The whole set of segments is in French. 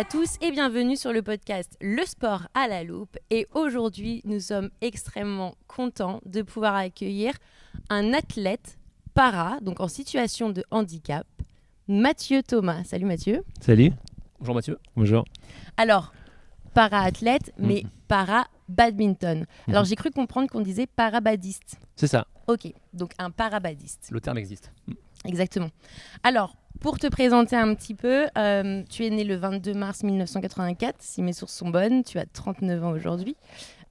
à tous et bienvenue sur le podcast Le sport à la loupe. Et aujourd'hui, nous sommes extrêmement contents de pouvoir accueillir un athlète para, donc en situation de handicap, Mathieu Thomas. Salut Mathieu. Salut. Bonjour Mathieu. Bonjour. Alors, para-athlète, mais mm. para-badminton. Mm-hmm. Alors j'ai cru comprendre qu'on disait para-badiste. C'est ça. Ok, donc un parabadiste. Le terme existe. Mm. Exactement. Alors, pour te présenter un petit peu, euh, tu es né le 22 mars 1984, si mes sources sont bonnes, tu as 39 ans aujourd'hui.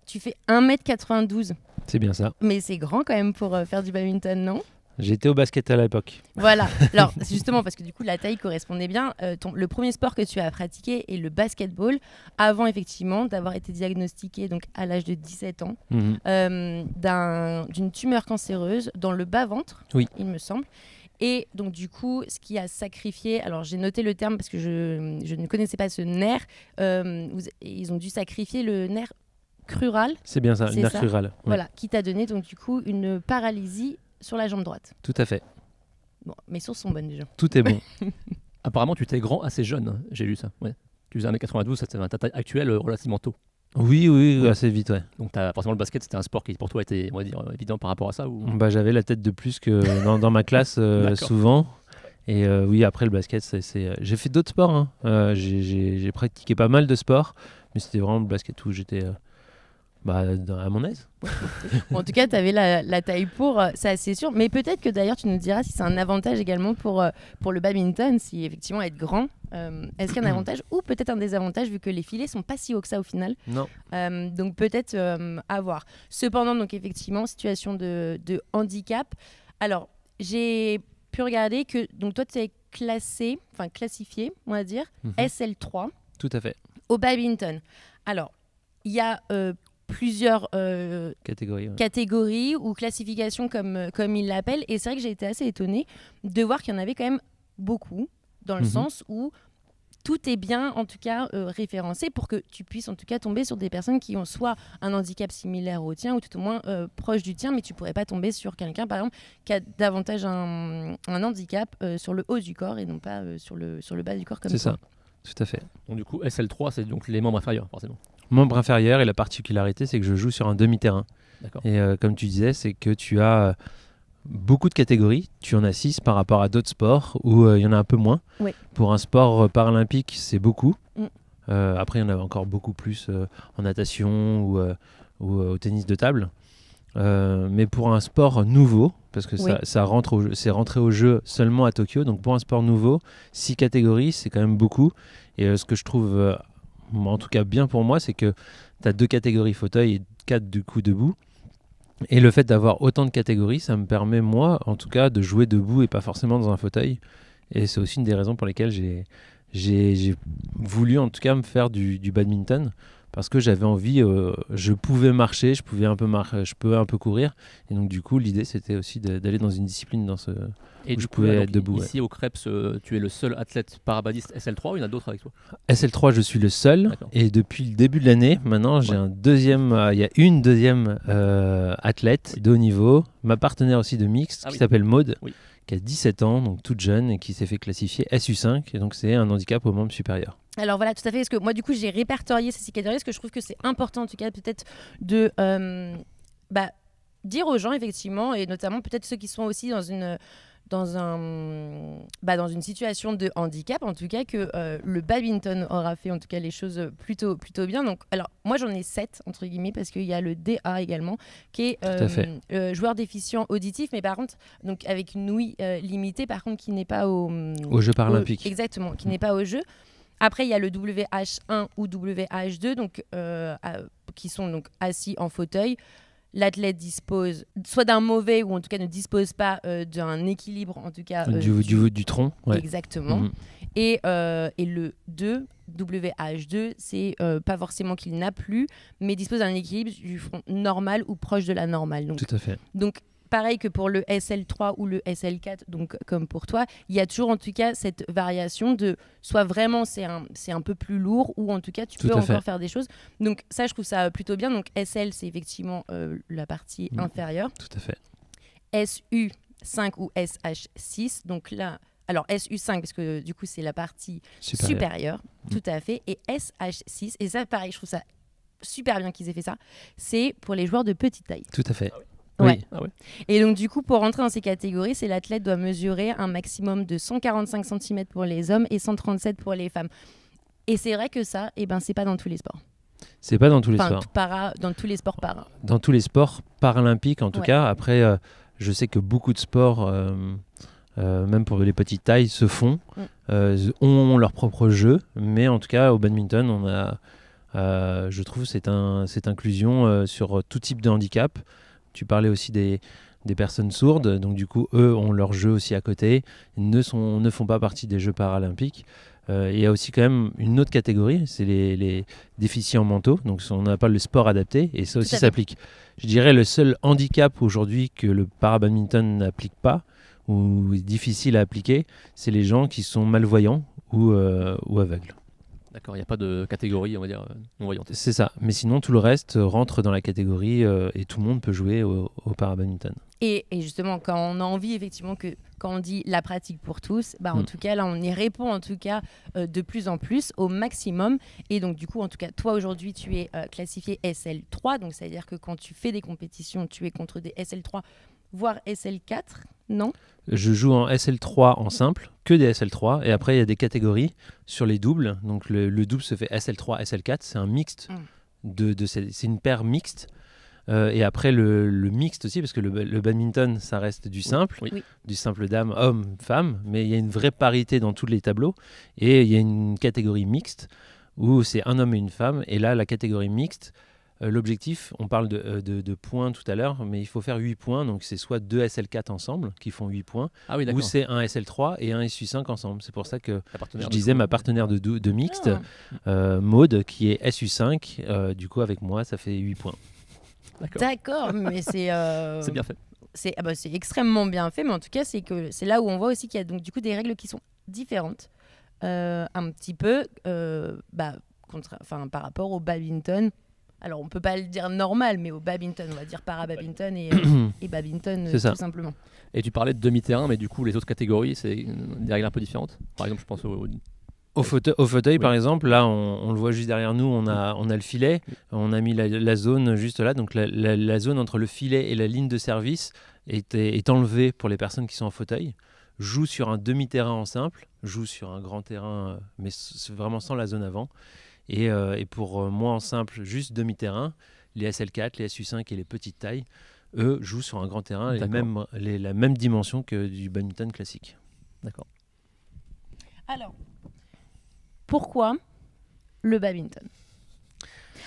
Tu fais 1m92. C'est bien ça. Mais c'est grand quand même pour euh, faire du badminton, non J'étais au basket à l'époque. Voilà. Alors c'est justement parce que du coup la taille correspondait bien. Euh, le premier sport que tu as pratiqué est le basketball. Avant effectivement d'avoir été diagnostiqué donc à l'âge de 17 ans mhm. d'une tumeur cancéreuse dans le bas ventre, il me semble. Et donc, du coup, ce qui a sacrifié, alors j'ai noté le terme parce que je, ne connaissais pas ce nerf, euh, ils ont dû sacrifier le nerf crural. C'est bien ça, le nerf crural. Voilà, qui t'a donné donc du coup une paralysie sur la jambe droite. Tout à fait. Bon, mes sources sont bonnes déjà. Tout est bon. Apparemment, tu t'es grand assez jeune, hein. j'ai lu ça. Ouais. Tu faisais 1m92, ça un taille actuel euh, relativement tôt. Oui, oui, assez vite, Donc, as, forcément, le basket, c'était un sport qui, pour toi, était, dire, évident par rapport à ça bah, J'avais la tête de plus que dans, ma classe, euh, souvent. Et euh, oui, après le basket, c'est... Euh, j'ai fait d'autres sports. Hein. j'ai pratiqué pas mal de sports, mais c'était vraiment le basket où j'étais bah, à mon aise. en tout cas, tu avais la, taille pour, euh, ça c'est sûr. Mais peut-être que d'ailleurs, tu nous diras si c'est un avantage également pour, euh, pour le badminton, si effectivement être grand, euh, est-ce qu'il y a un avantage ou peut-être un désavantage vu que les filets sont pas si hauts que ça au final Non. donc peut-être avoir. à voir. Cependant, donc effectivement, situation de, handicap. Alors, j'ai pu regarder que donc toi, tu es classé, enfin classifié, on va dire, mhm. SL3. Tout à fait. Au badminton. Alors, il y a plusieurs euh, catégories ou classifications comme, euh, comme ils l'appellent. Et c'est vrai que j'ai été assez étonnée de voir qu'il y en avait quand même beaucoup, dans le mhm. sens où tout est bien, en tout cas, euh, référencé pour que tu puisses, en tout cas, tomber sur des personnes qui ont soit un handicap similaire au tien ou tout au moins proche du tien, mais tu pourrais pas tomber sur quelqu'un, par exemple, qui a davantage un, un handicap sur le haut du corps et non pas sur, le, sur le bas du corps comme ça. C'est ça, tout à fait. Donc du coup, SL3, c'est donc les membres inférieurs, forcément. Membre inférieur, et la particularité, c'est que je joue sur un demi-terrain. Et euh, comme tu disais, c'est que tu as euh, beaucoup de catégories. Tu en as 6 par rapport à d'autres sports où euh, il y en a un peu moins. Pour un sport paralympique, c'est beaucoup. Mm. après, il y en a encore beaucoup plus en natation ou, ou au tennis de table. mais pour un sport nouveau, parce que ça, rentre c'est rentré au jeu seulement à Tokyo, donc pour un sport nouveau, six catégories, c'est quand même beaucoup. Et ce que je trouve en tout cas bien pour moi, c'est que tu as deux catégories fauteuil et quatre du coup debout. Et le fait d'avoir autant de catégories, ça me permet, moi, en tout cas, de jouer debout et pas forcément dans un fauteuil. Et c'est aussi une des raisons pour lesquelles j'ai voulu, en tout cas, me faire du, du badminton parce que j'avais envie, euh, je pouvais marcher, je pouvais un peu je un peu courir, et donc du coup l'idée c'était aussi d'aller dans une discipline dans ce et où je pouvais être debout. Ici au Krebs, euh, tu es le seul athlète parabadiste SL3 ou il y en a d'autres avec toi SL3, je suis le seul, et depuis le début de l'année, maintenant j'ai euh, il y a une deuxième athlète de haut niveau, ma partenaire aussi de mixte ah qui s'appelle Maude. qui a 17 ans, donc toute jeune, et qui s'est fait classifier SU5, et donc c'est un handicap aux membres supérieurs. Alors voilà, tout à fait. Parce que moi, du coup, j'ai répertorié ces cicatrices, parce que je trouve que c'est important, en tout cas, peut-être de euh, bah, dire aux gens, effectivement, et notamment peut-être ceux qui sont aussi dans une dans, un, bah, dans une situation de handicap, en tout cas, que euh, le badminton aura fait en tout cas les choses plutôt, plutôt bien. Donc, alors, moi, j'en ai sept entre guillemets, parce qu'il y a le DA également, qui est euh, joueur déficient auditif, mais par contre, donc avec une ouïe limitée, par contre, qui n'est pas au, au jeu paralympique. exactement, qui n'est pas au jeu. Après, il y a le WH1 ou WH2, donc, euh, qui sont donc assis en fauteuil. L'athlète dispose soit d'un mauvais ou en tout cas ne dispose pas euh, d'un équilibre, en tout cas. du, euh, du, tronc. Exactement. Mhm. Et, et, le 2, WH2, c'est pas forcément qu'il n'a plus, mais dispose d'un équilibre du front normal ou proche de la normale. tout à fait. Donc pareil que pour le SL3 ou le SL4, donc comme pour toi, il y a toujours en tout cas cette variation de soit vraiment c'est un, un peu plus lourd ou en tout cas tu peux encore faire des choses. Donc ça, je trouve ça plutôt bien. Donc SL, c'est effectivement euh, la partie mm. inférieure. Tout à fait. SU5 ou SH6, donc là, alors SU5 parce que du coup c'est la partie supérieure, mm. tout à fait, et SH6, et ça pareil, je trouve ça super bien qu'ils aient fait ça, c'est pour les joueurs de petite taille. Tout à fait. Ah ah et donc, du coup, pour rentrer dans ces catégories, c'est l'athlète doit mesurer un maximum de 145 cm pour les hommes et 137 pour les femmes. Et c'est vrai que ça, et eh ben, c'est pas dans tous les sports. C'est pas dans tous les sports. dans tous les sports Dans tous les sports paralympiques, en tout cas. Après, euh, je sais que beaucoup de sports, euh, euh, même pour les petites tailles, se font, mm. ont leur propre jeu. Mais en tout cas, au badminton, on a, je trouve cette, un, cette inclusion sur tout type de handicap. Tu parlais aussi des, personnes sourdes, donc du coup, eux ont leur jeu aussi à côté, ne, sont, ne font pas partie des Jeux paralympiques. Euh, il y a aussi quand même une autre catégorie, c'est les, les, déficients mentaux, donc on n'a pas le sport adapté, et ça aussi s'applique. Je dirais le seul handicap aujourd'hui que le parabadminton n'applique pas, ou difficile à appliquer, c'est les gens qui sont malvoyants ou, euh, ou aveugles. D'accord, il n'y a pas de catégorie, on va dire, euh, non voyante. C'est ça. Mais sinon, tout le reste euh, rentre dans la catégorie euh, et tout le monde peut jouer au, para parabadminton. Et, justement, quand on a envie, effectivement, que quand on dit la pratique pour tous, bah, en hmm. tout cas, là, on y répond, en tout cas, de plus en plus, au maximum. Et donc, du coup, en tout cas, toi, aujourd'hui, tu es classifié SL3. Donc, c'est-à-dire que quand tu fais des compétitions, tu es contre des SL3, voire SL4 non. Je joue en SL3 en simple, que des SL3, et après il y a des catégories sur les doubles. Donc le, double se fait SL3, SL4, c'est un mixte, mm. de, c'est une paire mixte. Euh, et après le, mixte aussi, parce que le, badminton, ça reste du simple, du simple dame, homme, femme, mais il y a une vraie parité dans tous les tableaux, et il y a une catégorie mixte où c'est un homme et une femme, et là la catégorie mixte, euh, l'objectif, on parle euh, de, points tout à l'heure, mais il faut faire 8 points. Donc, c'est soit deux SL4 ensemble qui font 8 points, ah ou c'est un SL3 et un SU5 ensemble. C'est pour ça que je disais ma partenaire de, de mixte, ah. euh, Maude, qui est SU5. du coup, avec moi, ça fait 8 points. D'accord, mais c'est. C'est bien fait. Ah bah, c'est extrêmement bien fait, mais en tout cas, c'est que c'est là où on voit aussi qu'il y a donc du coup des règles qui sont différentes, un petit peu, bah, contre, par rapport au badminton alors on peut pas le dire normal, mais au badminton, on va dire para babington et, et badminton tout simplement. Et tu parlais de demi-terrain, mais du coup les autres catégories, c'est des règles un peu différentes. Par exemple, je pense au, au... fauteuil, au fauteuil par exemple, là, on, le voit juste derrière nous, on a, on a le filet, on a mis la, zone juste là, donc la, zone entre le filet et la ligne de service est, est enlevée pour les personnes qui sont en fauteuil, joue sur un demi-terrain en simple, joue sur un grand terrain, mais vraiment sans la zone avant, euh, et, pour euh, moi en simple, juste demi-terrain, les SL4, les SU5 et les petites tailles, eux, jouent sur un grand terrain, les mêmes, la même dimension que du badminton classique. D'accord. Alors, pourquoi le badminton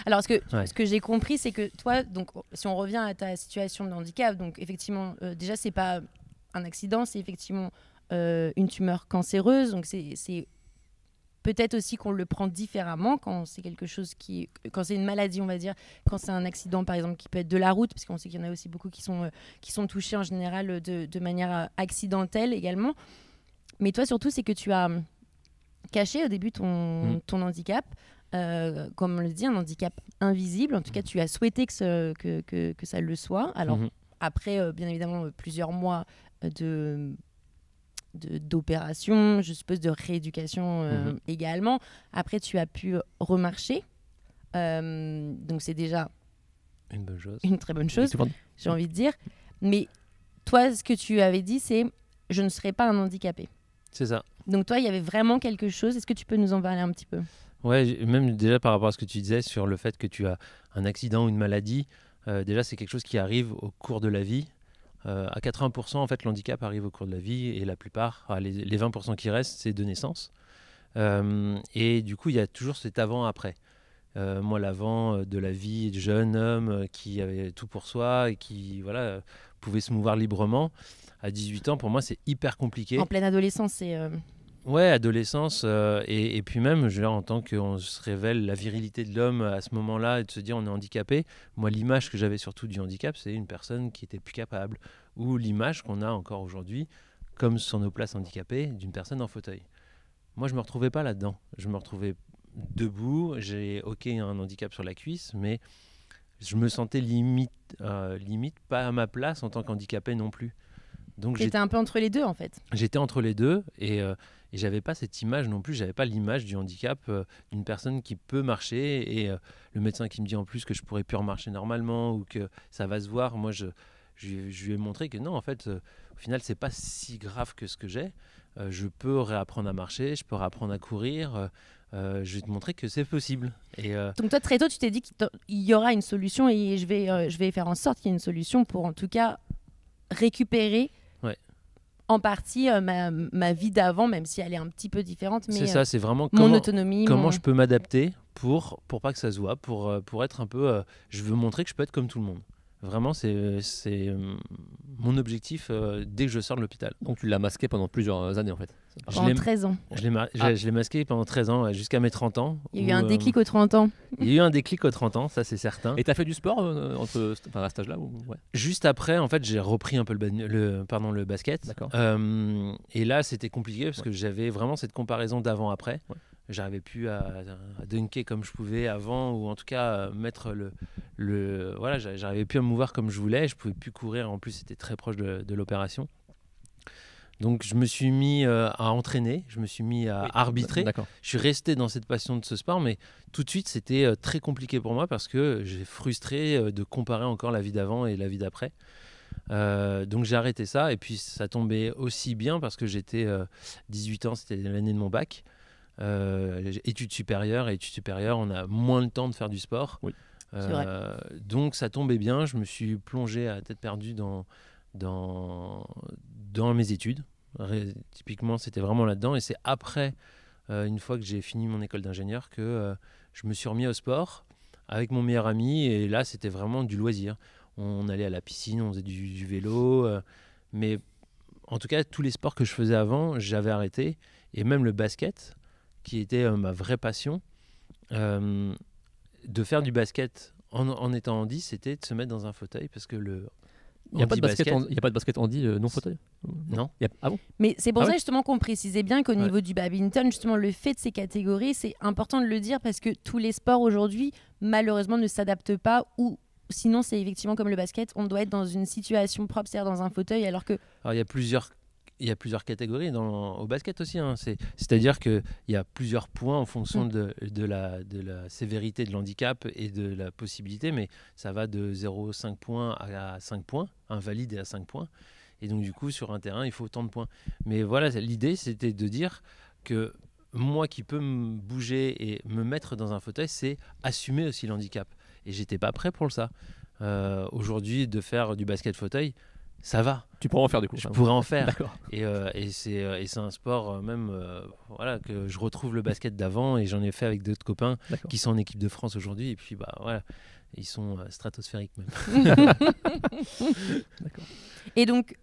alors, ce que, ce que j'ai compris, c'est que toi, donc, si on revient à ta situation de handicap, donc effectivement, déjà, euh, déjà, c'est pas un accident, c'est effectivement une tumeur cancéreuse, donc c'est Peut-être aussi qu'on le prend différemment quand c'est quelque chose qui, quand c'est une maladie, on va dire, quand c'est un accident par exemple qui peut être de la route, parce qu'on sait qu'il y en a aussi beaucoup qui sont, euh, qui sont touchés en général euh, de, de manière euh, accidentelle également. Mais toi surtout, c'est que tu as hum, caché au début ton, mmh. ton handicap. comme on le dit, un handicap invisible. En tout cas, mmh. tu as souhaité que, ce, que, que, que ça le soit. Alors, mmh après, bien évidemment, plusieurs mois de hum, d'opération, je suppose de rééducation euh, mhm. également. Après, tu as pu remarcher. Euh, donc c'est déjà une bonne chose. Une très bonne chose, j'ai envie de dire. Mais toi, ce que tu avais dit, c'est je ne serai pas un handicapé. C'est ça. Donc toi, il y avait vraiment quelque chose. Est-ce que tu peux nous en parler un petit peu Ouais, même déjà par rapport à ce que tu disais sur le fait que tu as un accident ou une maladie, euh, déjà c'est quelque chose qui arrive au cours de la vie. Euh, à 80%, en fait, l'handicap arrive au cours de la vie et la plupart, les, 20% qui restent, c'est de naissance. Euh, et du coup, il y a toujours cet avant-après. Euh, moi, l'avant de la vie de jeune homme qui avait tout pour soi et qui voilà, pouvait se mouvoir librement, à 18 ans, pour moi, c'est hyper compliqué. En pleine adolescence, c'est Ouais, adolescence. Euh, et, puis même, je en tant qu'on se révèle la virilité de l'homme à ce moment-là et de se dire on est handicapé, moi, l'image que j'avais surtout du handicap, c'est une personne qui était plus capable. Ou l'image qu'on a encore aujourd'hui, comme sur nos places handicapées, d'une personne en fauteuil. Moi, je me retrouvais pas là-dedans. Je me retrouvais debout. J'ai, ok, un handicap sur la cuisse, mais je me sentais limite, euh, limite pas à ma place en tant qu'handicapé non plus. Donc j'étais un peu entre les deux en fait. J'étais entre les deux et, euh, et j'avais pas cette image non plus, j'avais pas l'image du handicap euh, d'une personne qui peut marcher et euh, le médecin qui me dit en plus que je pourrais plus remarcher normalement ou que ça va se voir. Moi, je, je, lui ai montré que non, en fait, euh, au final, c'est pas si grave que ce que j'ai. je peux réapprendre à marcher, je peux réapprendre à courir. je vais te montrer que c'est possible. Et Donc toi, très tôt, tu t'es dit qu'il y aura une solution et je vais, je vais faire en sorte qu'il y ait une solution pour en tout cas récupérer en partie euh, ma, vie d'avant, même si elle est un petit peu différente. Mais c'est euh, vraiment comment, mon autonomie. Comment je peux m'adapter pour pour pas que ça se voit, pour euh, pour être un peu. je veux montrer que je peux être comme tout le monde. Vraiment, c'est euh, mon objectif euh, dès que je sors de l'hôpital. Donc tu l'as masqué pendant plusieurs euh, années en fait Pendant 13 ans. Ah. Je l'ai masqué pendant 13 ans, jusqu'à mes 30 ans. Il y a eu un déclic aux 30 ans. Il y a eu un déclic aux 30 ans, ça c'est certain. Et tu as fait du sport entre, à cet âge-là Juste après, en fait, j'ai repris un peu le, Pardon, le basket. et là, c'était compliqué parce que j'avais vraiment cette comparaison d'avant-après j'arrivais plus à, à, dunker comme je pouvais avant ou en tout cas euh, mettre le, le voilà j'arrivais plus à me mouvoir comme je voulais je pouvais plus courir en plus c'était très proche de, l'opération donc je me suis mis euh, à entraîner je me suis mis à arbitrer arbitrer je suis resté dans cette passion de ce sport mais tout de suite c'était euh, très compliqué pour moi parce que j'ai frustré de comparer encore la vie d'avant et la vie d'après donc j'ai arrêté ça et puis ça tombait aussi bien parce que j'étais 18 ans, c'était l'année de mon bac. Euh, études supérieures, études supérieures, on a moins le temps de faire du sport. Euh, donc ça tombait bien, je me suis plongé à tête perdue dans, dans, dans mes études. typiquement, c'était vraiment là-dedans. Et c'est après, euh, une fois que j'ai fini mon école d'ingénieur, que je me suis remis au sport avec mon meilleur ami. Et là, c'était vraiment du loisir. On allait à la piscine, on faisait du vélo. mais en tout cas, tous les sports que je faisais avant, j'avais arrêté. Et même le basket, qui était euh, ma vraie passion, euh, de faire du basket en, étant handi, c'était de se mettre dans un fauteuil parce que le. Il n'y a, pas de basket, euh, il a pas de basket non fauteuil Non. ah bon Mais c'est pour ah ça justement qu'on précisait bien qu'au niveau du badminton, justement, le fait de ces catégories, c'est important de le dire parce que tous les sports aujourd'hui, malheureusement, ne s'adaptent pas ou sinon c'est effectivement comme le basket, on doit être dans une situation propre, c'est-à-dire dans un fauteuil, alors que... Alors il y a plusieurs il y a plusieurs catégories dans, au basket aussi. Hein. C'est-à-dire qu'il y a plusieurs points en fonction mm. de, la, de la sévérité de l'handicap et de la possibilité, mais ça va de 0,5 points à 5 points, invalide et à 5 points. Et donc, du coup, sur un terrain, il faut autant de points. Mais voilà, l'idée, c'était de dire que moi qui peux me bouger et me mettre dans un fauteuil, c'est assumer aussi l'handicap. Et j'étais pas prêt pour ça. Euh, aujourd'hui, de faire du basket fauteuil, ça va. Tu pourras en faire du coup. Je pourrais en faire. Et, euh, euh, et c'est un sport euh, même voilà que je retrouve le basket d'avant et j'en ai fait avec d'autres copains qui sont en équipe de France aujourd'hui et puis bah voilà ils sont stratosphériques même. et donc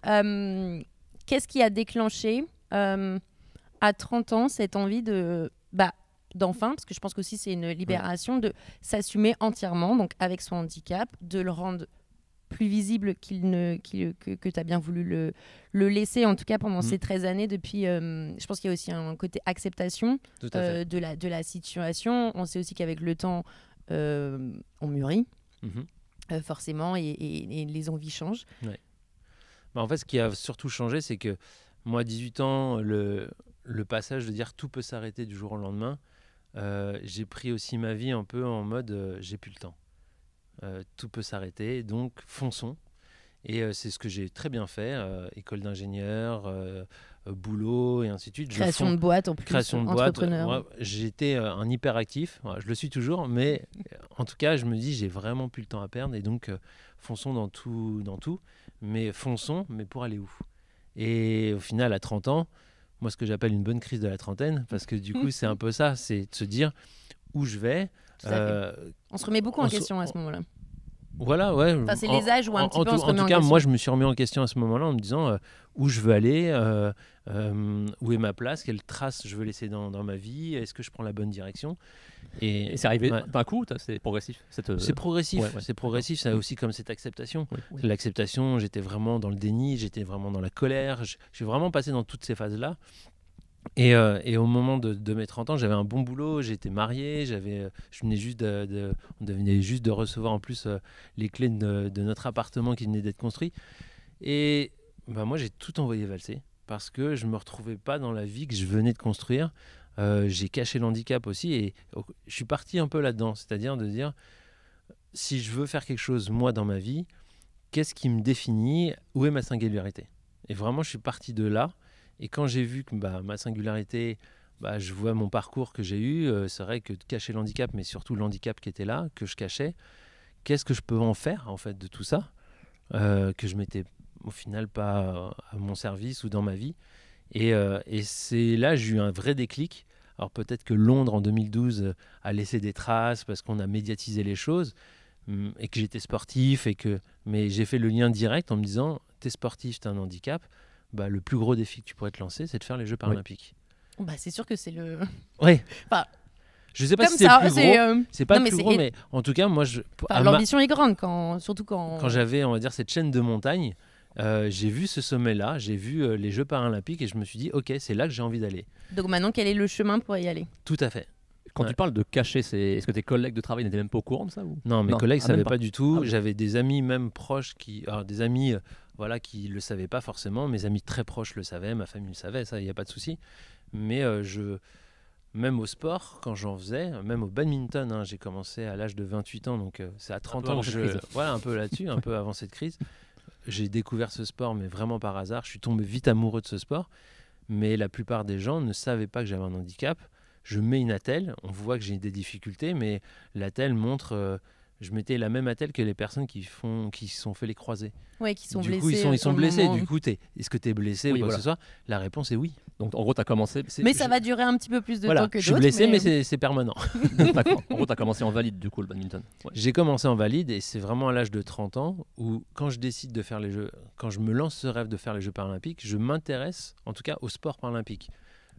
qu'est-ce qui a déclenché à 30 ans cette envie de bah d'enfin parce que je pense aussi c'est une libération de s'assumer entièrement donc avec son handicap de le rendre plus visible qu'il ne, que, tu as bien voulu le, le, laisser, en tout cas pendant mm. ces 13 années. Depuis, euh, je pense qu'il y a aussi un côté acceptation euh, de, la, de la situation. On sait aussi qu'avec le temps, euh, on mûrit, mhm. forcément, et, les envies changent. Bah, en fait, ce qui a surtout changé, c'est que moi, à 18 ans, le, le passage de dire tout peut s'arrêter du jour au lendemain, j'ai pris aussi ma vie un peu en mode j'ai plus le temps. Euh, tout peut s'arrêter, donc fonçons. Et euh, c'est ce que j'ai très bien fait, euh, école d'ingénieur, boulot et ainsi de suite. Création de boîte en plus, Création entrepreneur. j'étais un hyperactif, je le suis toujours, mais en tout cas, je me dis, j'ai vraiment plus le temps à perdre et donc fonçons dans tout, dans tout, mais fonçons, mais pour aller où Et au final, à 30 ans, moi, ce que j'appelle une bonne crise de la trentaine, parce que du coup, c'est un peu ça, c'est de se dire où je vais, euh, on se remet beaucoup en question à ce moment-là. Voilà, ouais. Enfin, c'est les âges un en, peu tout, cas, moi, je me suis remis en question à ce moment-là en me disant euh, où je veux aller, euh, où est ma place, quelle trace je veux laisser dans, ma vie, est-ce que je prends la bonne direction Et, c'est arrivé d'un coup, c'est progressif C'est progressif, c'est progressif, ça aussi comme cette acceptation. L'acceptation, j'étais vraiment dans le déni, j'étais vraiment dans la colère, je suis vraiment passé dans toutes ces phases-là. Euh, et, au moment de, mes 30 ans, j'avais un bon boulot, j'étais marié, euh, je venais juste de, on venait juste de recevoir en plus euh, les clés de, notre appartement qui venait d'être construit. Et bah, moi, j'ai tout envoyé valser parce que je ne me retrouvais pas dans la vie que je venais de construire. j'ai caché l'handicap aussi et oh, je suis parti un peu là-dedans, c'est-à-dire de dire si je veux faire quelque chose moi dans ma vie, qu'est-ce qui me définit, où est ma singularité Et vraiment, je suis parti de là. Et quand j'ai vu que bah, ma singularité, bah, je vois mon parcours que j'ai eu, euh, c'est vrai que de cacher l'handicap, mais surtout l'handicap qui était là, que je cachais, qu'est-ce que je peux en faire en fait de tout ça euh, que je m'étais au final pas à mon service ou dans ma vie. Et, euh, et c'est là j'ai eu un vrai déclic. Alors peut-être que Londres en 2012 a laissé des traces parce qu'on a médiatisé les choses mm, et que j'étais sportif et que mais j'ai fait le lien direct en me disant t'es sportif t'as un handicap bah, le plus gros défi que tu pourrais te lancer, c'est de faire les Jeux paralympiques. Bah, c'est sûr que c'est le. Ouais. Enfin, je sais pas si c'est le plus gros. Euh, c'est pas le plus gros, mais en tout cas, moi, je. L'ambition est grande, quand... surtout quand. Quand j'avais, on va dire, cette chaîne de montagne, euh, j'ai vu ce sommet-là, j'ai vu euh, les Jeux paralympiques et je me suis dit, ok, c'est là que j'ai envie d'aller. Donc maintenant, quel est le chemin pour y aller Tout à fait. Quand tu parles de cacher, c'est est-ce que tes collègues de travail n'étaient même pas au courant de ça ou... Non, mes collègues ne ah, savaient pas. du tout. Ah j'avais des amis même proches qui, Alors, des amis voilà, qui ne le savaient pas forcément. Mes amis très proches le savaient, ma famille le savait, ça, il n'y a pas de souci. Mais euh, je, même au sport, quand j'en faisais, même au badminton, hein, j'ai commencé à l'âge de 28 ans, donc euh, c'est à 30 ans que je. Voilà, un peu là-dessus, un peu avant cette crise. J'ai découvert ce sport, mais vraiment par hasard. Je suis tombé vite amoureux de ce sport, mais la plupart des gens ne savaient pas que j'avais un handicap. Je mets une attelle, on voit que j'ai des difficultés, mais l'attelle montre. Euh, je mettais la même attelle que les personnes qui font qui sont fait les croisés. Oui, qui sont du Coup, ils sont, ils sont euh, blessés. Du coup, est-ce que tu es blessé ou que ce soit La réponse est oui. Donc, en gros, tu as commencé. Mais ça va durer un petit peu plus de temps que d'autres. Je suis blessé, mais, euh, c'est permanent. en gros, tu as commencé en valide, du coup, le badminton. J'ai commencé en valide et c'est vraiment à l'âge de 30 ans où, quand je décide de faire les Jeux, quand je me lance ce rêve de faire les Jeux paralympiques, je m'intéresse, en tout cas, au sport paralympique.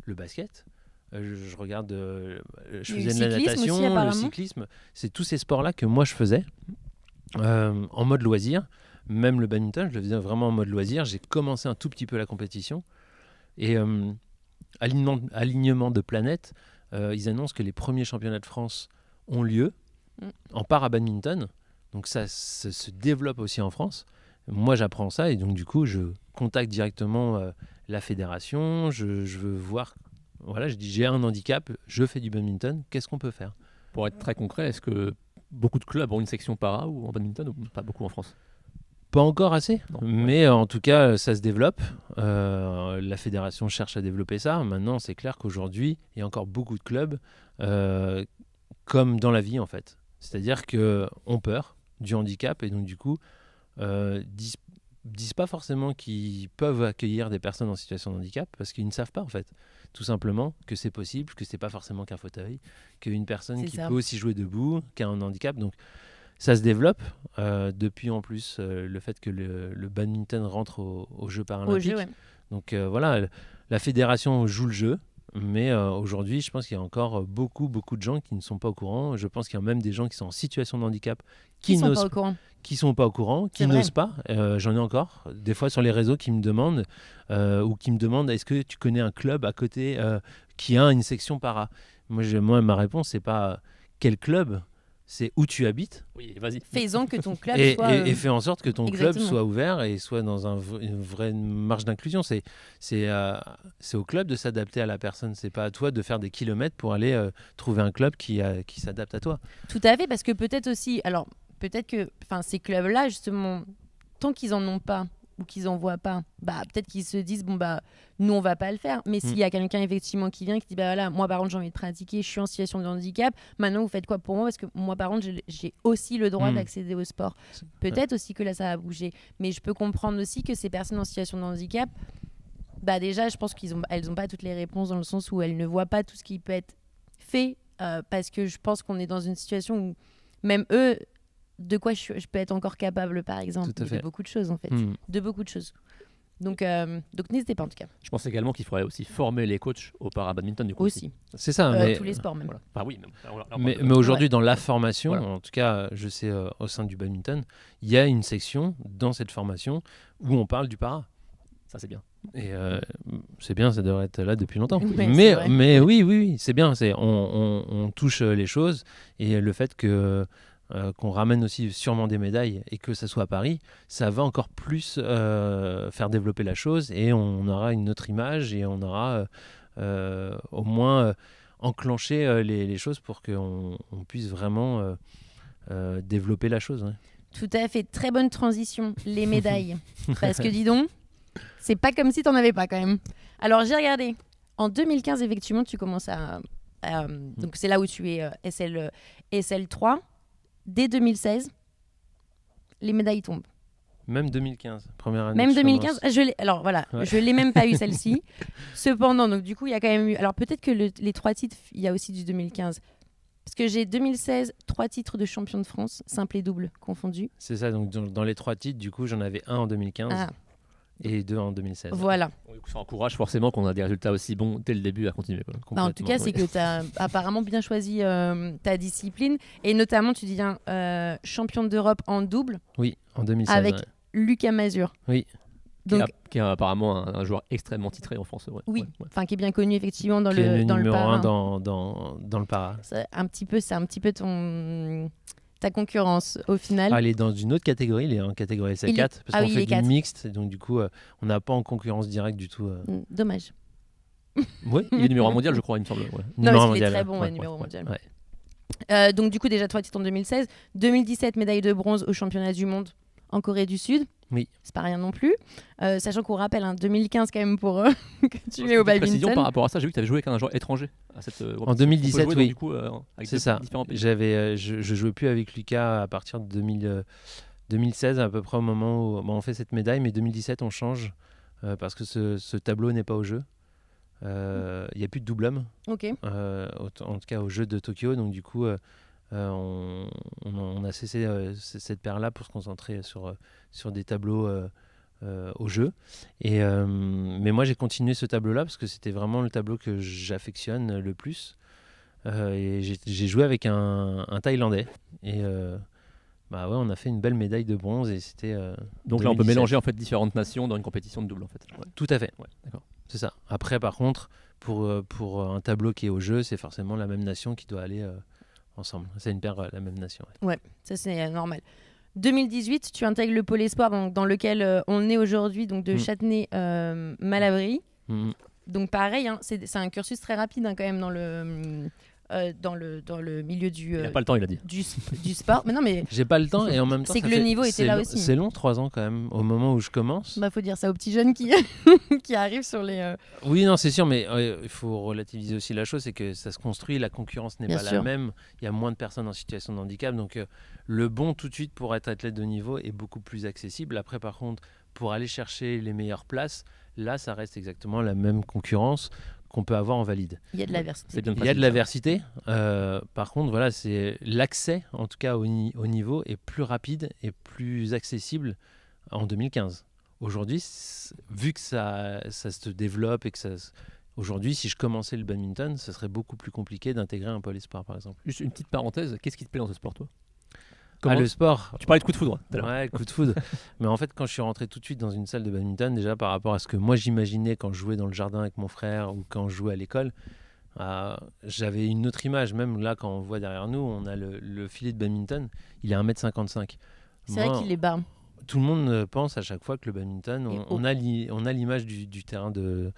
Le basket, euh, je, regarde, euh, je faisais de la natation, le cyclisme. C'est tous ces sports-là que moi je faisais euh, en mode loisir. Même le badminton, je le faisais vraiment en mode loisir. J'ai commencé un tout petit peu la compétition. Et alignement, alignement de planète ils annoncent que les premiers championnats de France ont lieu mm. en part à badminton. Donc ça se, se développe aussi en France. Moi, j'apprends ça et donc du coup, je contacte directement la fédération. Je, je, veux voir voilà, je dis j'ai un handicap, je fais du badminton, qu'est-ce qu'on peut faire Pour être très concret, est-ce que beaucoup de clubs ont une section para ou en badminton ou pas beaucoup en France pas encore assez, mais en tout cas, ça se développe. Euh, la fédération cherche à développer ça. Maintenant, c'est clair qu'aujourd'hui, il y a encore beaucoup de clubs, euh, comme dans la vie en fait. C'est-à-dire qu'on peur du handicap et donc du coup, euh, disent, disent pas forcément qu'ils peuvent accueillir des personnes en situation de handicap parce qu'ils ne savent pas en fait tout simplement que c'est possible, que c'est pas forcément qu'un fauteuil, qu'une personne qui peut aussi jouer debout, qui a un handicap. Donc ça se développe euh, depuis en plus euh, le fait que le, badminton rentre au jeu par Donc euh, voilà, la fédération joue le jeu. Mais aujourd'hui, je pense qu'il y a encore beaucoup, beaucoup de gens qui ne sont pas au courant. Je pense qu'il y a même des gens qui sont en situation de handicap qui, qui sont pas au courant qui sont pas n'osent pas. Euh, j'en ai encore des fois sur les réseaux qui me demandent euh, ou qui me demandent est-ce que tu connais un club à côté euh, qui a une section para Moi, moi ma réponse c'est pas quel club, c'est où tu habites. Oui, vas Fais-en que ton club et, soit. Et, fais en sorte que ton club soit ouvert et soit dans une vraie marge d'inclusion. C'est c'est au club de s'adapter à la personne. C'est pas à toi de faire des kilomètres pour aller trouver un club qui, qui s'adapte à toi. Tout à fait, parce que peut-être aussi. Alors, peut-être que ces clubs-là, justement, tant qu'ils en ont pas ou qu'ils en voient pas, bah peut-être qu'ils se disent bon bah nous on va pas le faire. Mais s'il mm. y a quelqu'un effectivement qui vient qui dit bah voilà moi par contre j'ai envie de pratiquer, je suis en situation de handicap, maintenant vous faites quoi pour moi parce que moi par contre j'ai aussi le droit mm. d'accéder au sport. Peut-être aussi que là ça va bouger, mais je peux comprendre aussi que ces personnes en situation de handicap, bah déjà je pense qu'ils ont elles ont pas toutes les réponses dans le sens où elles ne voient pas tout ce qui peut être fait euh, parce que je pense qu'on est dans une situation où même eux de quoi je, peux être encore capable, par exemple. De beaucoup de choses, en fait. Hmm. De beaucoup de choses. Donc, euh, donc n'hésitez pas en tout cas. Je pense également qu'il faudrait aussi former les coachs au para-badminton du coup. Aussi. C'est ça. Euh, mais... Tous les sports même. oui, euh, mais, aujourd'hui, dans la formation, en tout cas, je sais au sein du badminton, il y a une section dans cette formation où on parle du para. Ça, c'est bien. Et c'est bien, ça devrait être là depuis longtemps. mais, mais, oui, oui, c'est bien. On, on, on touche les choses et le fait que euh, qu'on ramène aussi sûrement des médailles et que ça soit à Paris, ça va encore plus euh, faire développer la chose et on aura une autre image et on aura euh, au moins enclenché les, choses pour qu'on puisse vraiment développer la chose. Tout à fait, très bonne transition, les médailles. Parce que dis donc, c'est pas comme si tu t'en avais pas quand même. Alors j'ai regardé. En 2015, effectivement, tu commences à. Mmh. donc c'est là où tu es SL, SL3 dès 2016, les médailles tombent. Même 2015, première année. Même 2015, je l'ai, alors voilà, je l'ai même pas eu celle-ci. Cependant, donc du coup, il y a quand même eu. Alors peut-être que les trois titres, il y a aussi du 2015. Parce que j'ai 2016, trois titres de champion de France, simple et double confondus. C'est ça, donc dans, les trois titres, du coup, j'en avais un en 2015 et deux en 2016. Voilà. Ça encourage forcément qu'on a des résultats aussi bons dès le début à continuer. Bah, en tout cas, c'est que tu as apparemment bien choisi euh, ta discipline. Et notamment, tu deviens euh, champion d'Europe en double. Oui, en 2016. Avec Lucas Mazur. Oui. Donc, qui, est apparemment un, joueur extrêmement titré en France. Oui, enfin qui est bien connu effectivement dans le, dans le para. Hein. Dans, dans, le para. Un petit peu, c'est un petit peu ton ta concurrence au final ah, Elle est dans une autre catégorie, elle est en catégorie c 4 parce qu'on ah fait du mixte, donc du coup, euh, on n'a pas en concurrence directe du tout. Euh. Hmm, dommage. oui, il est numéro mondial, je crois, il me semble. Non, mais il est très bon, ouais, numéro mondial. Euh, donc du coup déjà trois titres en 2016, 2017 médaille de bronze aux championnats du monde en Corée du Sud. Oui. C'est pas rien non plus. Euh, sachant qu'on rappelle un hein, 2015 quand même pour eux que tu mets au badminton. par rapport à ça, j'ai vu que tu avais joué avec un joueur étranger euh, En 2017, oui. Euh, c'est ça. J'avais, je, jouais plus avec Lucas à partir de 2000, 2016 à peu près au moment où on fait cette médaille, mais 2017 on change parce que ce, tableau n'est pas au jeu. Il n'y a plus de double homme. en tout cas au jeu de Tokyo, donc du coup euh, on, a cessé euh, cette paire-là pour se concentrer sur, euh, sur des tableaux au jeu. Et, mais moi, j'ai continué ce tableau-là parce que c'était vraiment le tableau que j'affectionne le plus. et j'ai joué avec un, Thaïlandais. Et. Bah ouais, on a fait une belle médaille de bronze et c'était. Donc là, on peut mélanger en fait différentes nations dans une compétition de double en fait. Tout à fait. C'est ça. Après, par contre, pour pour un tableau qui est au jeu, c'est forcément la même nation qui doit aller ensemble. C'est une paire, euh, la même nation. Ouais, ça c'est euh, normal. 2018, tu intègres le pôle espoir donc, dans lequel euh, on est aujourd'hui, donc de mm. Châtenay-Malabry. Mm. Donc pareil, hein, c'est un cursus très rapide hein, quand même dans le, euh, dans, le, dans le milieu du. Euh, le temps, il a Du, sport. Mais non, mais. J'ai pas le temps et en même temps. C'est que le niveau était là aussi. C'est long, trois ans quand même, au moment où je commence. Bah, faut dire ça aux petits jeunes qui, qui arrivent sur les. Euh, oui, non, c'est sûr, mais il faut relativiser aussi la chose, c'est que ça se construit, la concurrence n'est pas la même, il y a moins de personnes en situation de handicap, donc le bon tout de suite pour être athlète de niveau est beaucoup plus accessible. Après, par contre, pour aller chercher les meilleures places, là, ça reste exactement la même concurrence qu'on peut avoir en valide. Il y a de l'aversité. Il euh, par contre, voilà, c'est l'accès, en tout cas au, niveau, est plus rapide et plus accessible en 2015. Aujourd'hui, vu que ça, ça se développe et que ça, Aujourd'hui, si je commençais le badminton, ce serait beaucoup plus compliqué d'intégrer un polisport. par exemple. Juste une petite parenthèse, qu'est-ce qui te plaît dans ce sport, toi ah, le sport. Tu parlais de coup de foudre Ouais, coup de foudre. Mais en fait, quand je suis rentré tout de suite dans une salle de badminton, déjà par rapport à ce que moi j'imaginais quand je jouais dans le jardin avec mon frère ou quand je jouais à l'école, euh, j'avais une autre image. Même là, quand on voit derrière nous, on a le, filet de badminton, il est 1m55. C'est vrai qu'il est bas. Tout le monde pense à chaque fois que le badminton, on, on a l'image du, terrain de,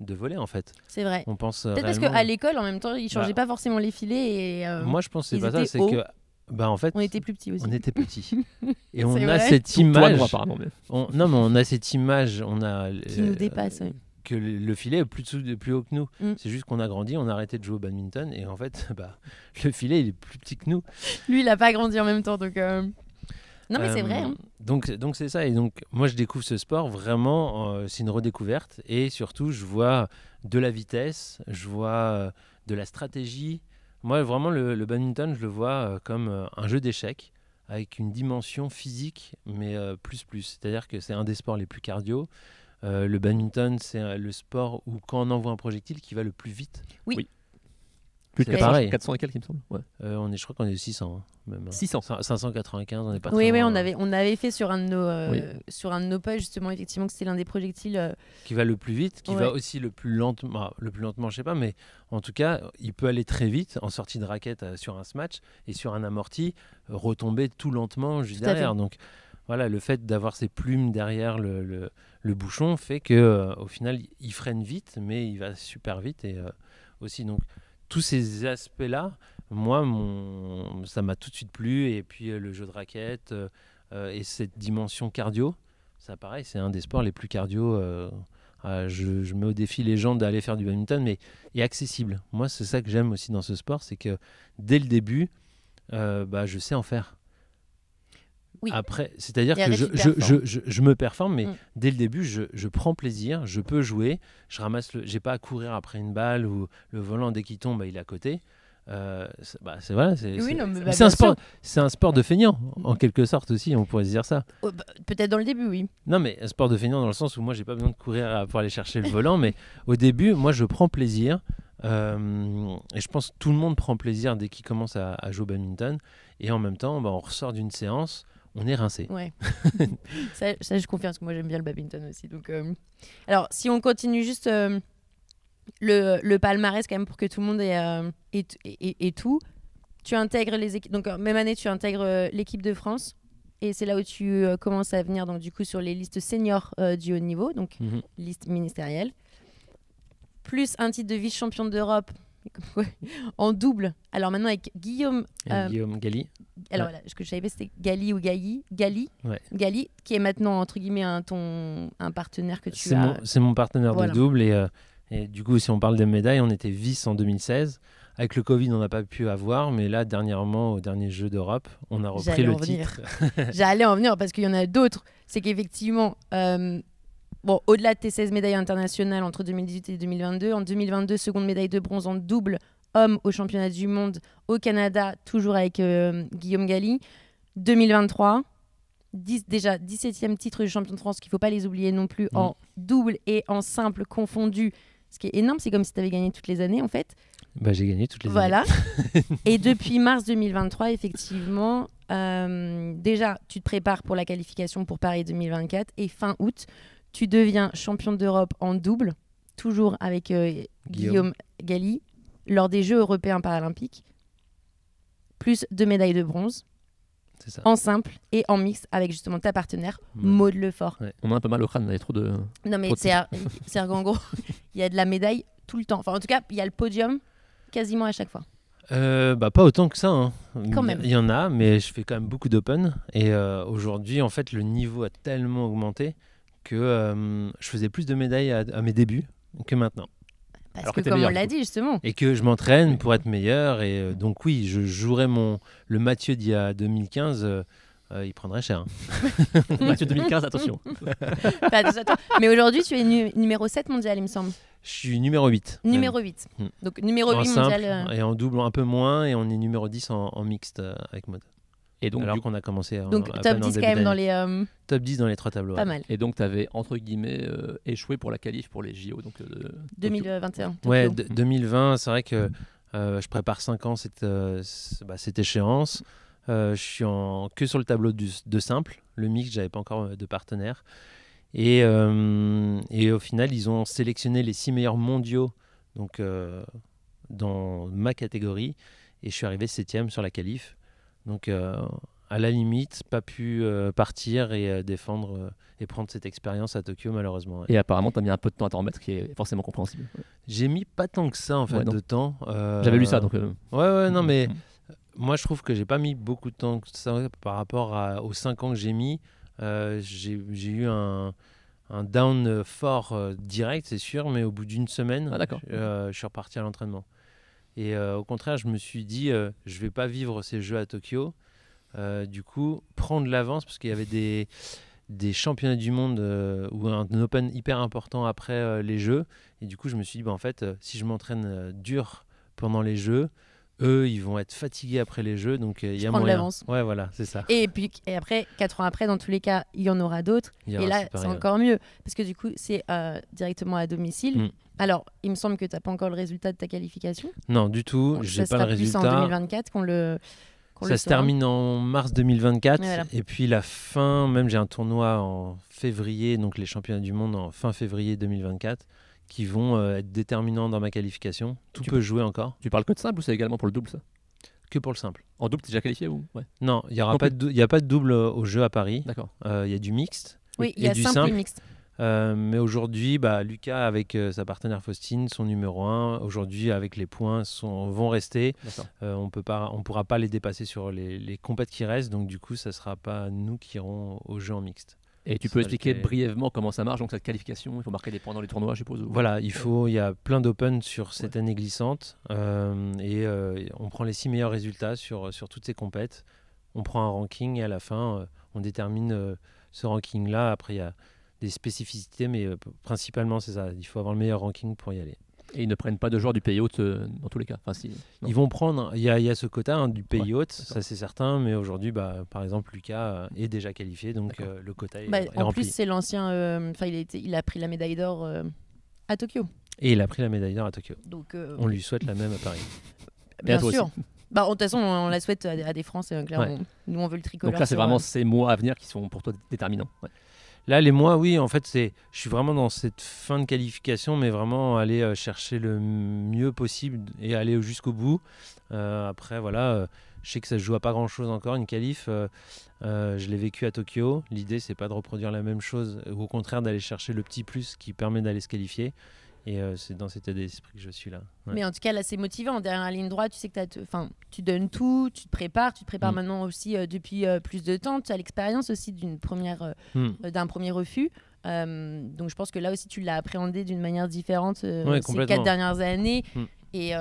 de voler en fait. C'est vrai. On pense. Peut-être parce qu'à l'école en même temps ils changeaient bah pas forcément les filets et. Euh, moi je pense c'est pas ça, c'est que bah en fait, on était plus petits aussi. On était petits. Et on a cette image. Toi, On, non, mais on a cette image. On a, Qui nous euh, dépasse, que le filet est plus, haut que nous. Mm. C'est juste qu'on a grandi, on a arrêté de jouer au badminton et en fait, bah, le filet, il est plus petit que nous. Lui, il n'a pas grandi en même temps, donc. Euh, non, mais c'est vrai. Euh, hein. Donc, donc c'est ça. Et donc, moi, je découvre ce sport vraiment. c'est une redécouverte et surtout, je vois de la vitesse, je vois de la stratégie, moi, vraiment, le, badminton, je le vois euh, comme euh, un jeu d'échecs avec une dimension physique, mais euh, plus plus. C'est-à-dire que c'est un des sports les plus cardio. le badminton, c'est le sport où quand on envoie un projectile, qui va le plus vite. Oui. oui. Plus pareil 400, 400 et quelques, il me semble. Euh, on est, je crois qu'on est 600. 600. 595, on est pas Oui, oui on, hein. avait, on avait fait sur un de nos, euh, sur un justement, effectivement, que c'était l'un des projectiles. Euh, qui va le plus vite, qui va aussi le plus lentement. Bah, le plus lentement, je sais pas, mais en tout cas, il peut aller très vite en sortie de raquette sur un smash et sur un amorti, retomber tout lentement juste derrière. Donc voilà, le fait d'avoir ces plumes derrière le, le, le bouchon fait que au final, il freine vite, mais il va super vite. Et aussi, donc tous ces aspects-là, moi, mon, ça m'a tout de suite plu. Et puis euh, le jeu de raquette euh, euh, et cette dimension cardio, ça pareil, c'est un des sports les plus cardio. je, mets au défi les gens d'aller faire du badminton, mais est accessible. Moi, c'est ça que j'aime aussi dans ce sport, c'est que dès le début, bah, je sais en faire. Oui. Après, c'est-à-dire que je, je, je, me performe, mais mm. dès le début, je, prends plaisir, je peux jouer, je ramasse, le... j'ai pas à courir après une balle ou le volant dès qu'il tombe, bah, il est à côté. Euh, c'est bah, vrai bah, un sport, c'est un sport de feignant mm. en quelque sorte aussi, on pourrait se dire ça. Oh, peut-être dans le début, oui. Non, mais un sport de feignant dans le sens où moi j'ai pas besoin de courir pour aller chercher le volant, mais au début, moi je prends plaisir. Euh, et je pense que tout le monde prend plaisir dès qu'il commence à, à, jouer au badminton. Et en même temps, on ressort d'une séance on est rincé. Ouais. ça, je confirme, parce que moi j'aime bien le badminton aussi. Donc, euh, Alors, si on continue juste euh, le, le, palmarès, quand même, pour que tout le monde ait, euh, et tout, tu intègres les équipes. Donc, même année, tu intègres l'équipe de France. Et c'est là où tu commences à venir, donc, du coup, sur les listes seniors du haut niveau, donc mhm. liste ministérielle. Plus un titre de vice champion d'Europe en double. Alors maintenant avec Guillaume. Euh, Guillaume Galli. Alors ce que je savais c'était Galli ou Gailly. Galli. Galli, qui est maintenant entre guillemets un, ton, un partenaire que tu as. C'est mon partenaire de double euh, et, du coup si on parle des médailles, on était vice en 2016. Avec le Covid, on n'a pas pu avoir, mais là, dernièrement, au dernier Jeu d'Europe, on a repris le titre. J'allais en venir parce qu'il y en a d'autres. C'est qu'effectivement, euh, bon, au-delà de tes 16 médailles internationales entre 2018 et 2022, en 2022, seconde médaille de bronze en double homme au championnat du monde au Canada, toujours avec euh, Guillaume Galli. 2023, déjà 17e titre de champion de France, qu'il ne faut pas les oublier non plus, en mm. double et en simple confondu. Ce qui est énorme, c'est comme si tu avais gagné toutes les années en fait. Bah, j'ai gagné toutes les années. Voilà. et depuis mars 2023, effectivement, euh, déjà, tu te prépares pour la qualification pour Paris 2024 et fin août, tu deviens champion d'Europe en double, toujours avec euh, Guillaume. Galli, lors des Jeux européens paralympiques, plus deux médailles de bronze. En simple et en mix avec justement ta partenaire, Maud Maude Lefort. On a un peu mal au crâne, on a trop de. Non, mais c'est en gros, il y a de la médaille tout le temps. Enfin, en tout cas, il y a le podium quasiment à chaque fois. Euh, bah, pas autant que ça. Hein. Quand même. Il y en a, mais je fais quand même beaucoup d'open. Et euh, aujourd'hui, en fait, le niveau a tellement augmenté que euh, je faisais plus de médailles à, mes débuts que maintenant. Parce que, comme on l'a dit justement. Et que je m'entraîne pour être meilleur. Et euh, donc oui, je jouerai mon, le Mathieu d'il y a 2015. Euh, il prendrait cher. Hein. Mathieu 2015, attention. mais aujourd'hui, tu es numéro 7 mondial, il me semble. Je suis numéro 8. Numéro 8. Mm. Mm. Donc numéro 8 mondial. Et en double, un peu moins. Et on est numéro 10 en, mixte avec mode. Et donc, Alors qu'on a commencé à, donc, top 10 quand même dans les. Euh, top 10 dans les trois tableaux. Pas mal. Et donc, tu avais, entre guillemets, euh, échoué pour la qualif pour les JO. Donc, 2021. Euh, ouais, 2020, c'est vrai que je prépare 5 ans cette, bah, cette échéance. je suis en, que sur le tableau de simple. Le mix, j'avais pas encore de partenaire. Et, et, au final, ils ont sélectionné les 6 meilleurs mondiaux donc, dans ma catégorie. Et je suis arrivé 7 sur la qualif. Donc, euh, à la limite, pas pu euh, partir et euh, défendre et prendre cette expérience à Tokyo, malheureusement. Et apparemment, tu as mis un peu de temps à t'en remettre, qui est forcément compréhensible. J'ai mis pas tant que ça, en fait, de temps. J'avais lu ça, donc. Ouais, ouais, non, mais mm. moi, je trouve que j'ai pas mis beaucoup de temps que ça par rapport aux 5 ans que j'ai mis. j'ai eu un, down fort direct, c'est sûr, mais au bout d'une semaine, ah, je, suis reparti à l'entraînement. Et euh, au contraire, je me suis dit, je euh, je vais pas vivre ces Jeux à Tokyo. Euh, du coup, prendre l'avance, parce qu'il y avait des, des championnats du monde ou un Open hyper important après les Jeux. Et du coup, je me suis dit, bah, en fait, si je m'entraîne dur pendant les Jeux, eux, ils vont être fatigués après les jeux, donc il y a moyen. l'avance. Ouais, voilà, c'est ça. Et puis et après, quatre ans après, dans tous les cas, il y en aura d'autres. Et là, c'est encore mieux parce que du coup, c'est directement à domicile. Mm. Alors, il me semble que tu n'as pas encore le résultat de ta qualification. Non, du tout. J'ai pas le en 2024 qu'on le. ça se termine en mars 2024 et, puis la fin, même j'ai un tournoi en février, donc les championnats du monde en fin février 2024 qui vont euh, être déterminants dans ma qualification. Tout peut jouer encore. Tu parles que de simple ou c'est également pour le double ça que pour le simple. En double, tu es déjà qualifié ou Non, il n'y aura pas y a pas de double euh, au jeu à Paris. D'accord. Euh, il y a du mixte. Oui, il y, a, du simple. et mixte. Euh, mais aujourd'hui, bah, Lucas, avec euh, sa partenaire Faustine, son numéro 1, aujourd'hui, avec les points, sont, vont rester. Euh, on ne pourra pas les dépasser sur les, compètes qui restent. Donc, du coup, ça ne sera pas nous qui irons au jeu en mixte. Et tu peux expliquer brièvement comment ça marche, donc cette qualification, il faut marquer des points dans les tournois, je suppose. Voilà, il faut, il y a plein d'open sur cette année glissante, et on prend les six meilleurs résultats sur, sur toutes ces compètes, on prend un ranking, et à la fin, on détermine ce ranking-là. Après, il y a des spécificités, mais euh, principalement, c'est ça. Il faut avoir le meilleur ranking pour y aller. Et ils ne prennent pas de joueurs du pays haute euh, dans tous les cas. Enfin, si, ils vont prendre. Il y, a ce quota hein, du pays haute, ça c'est certain. Mais aujourd'hui, bah, par exemple, Lucas euh, est déjà qualifié, donc le quota est, bah, En plus, c'est l'ancien. Enfin, il, il, a pris la médaille d'or à Tokyo. Et il a pris la médaille d'or à Tokyo. Donc, on lui souhaite la même à Paris. Bien sûr. Bah, de toute façon, on, la souhaite à, des Français, hein, clairement. Nous, on veut le tricolore. Donc là, c'est vraiment ces mois à venir qui sont pour toi déterminants. Là, les mois, oui, en fait, c'est, je suis vraiment dans cette fin de qualification, mais vraiment aller euh, chercher le mieux possible et aller jusqu'au bout. Euh, après, voilà, euh, je sais que ça se joue à pas grand-chose encore, une qualif. je l'ai vécu à Tokyo. L'idée, c'est pas de reproduire la même chose, au contraire, d'aller chercher le petit plus qui permet d'aller se qualifier. Et euh, c'est dans cet état d'esprit que je suis là. Mais en tout cas, là, c'est motivant. Derrière la ligne droite, tu sais que as enfin, tu donnes tout, tu te prépares, tu te prépares mm. maintenant aussi euh, depuis euh, plus de temps. Tu as l'expérience aussi d'une première, mm. d'un premier refus. donc je pense que là aussi, tu l'as appréhendé d'une manière différente ces quatre dernières années. Mm. Et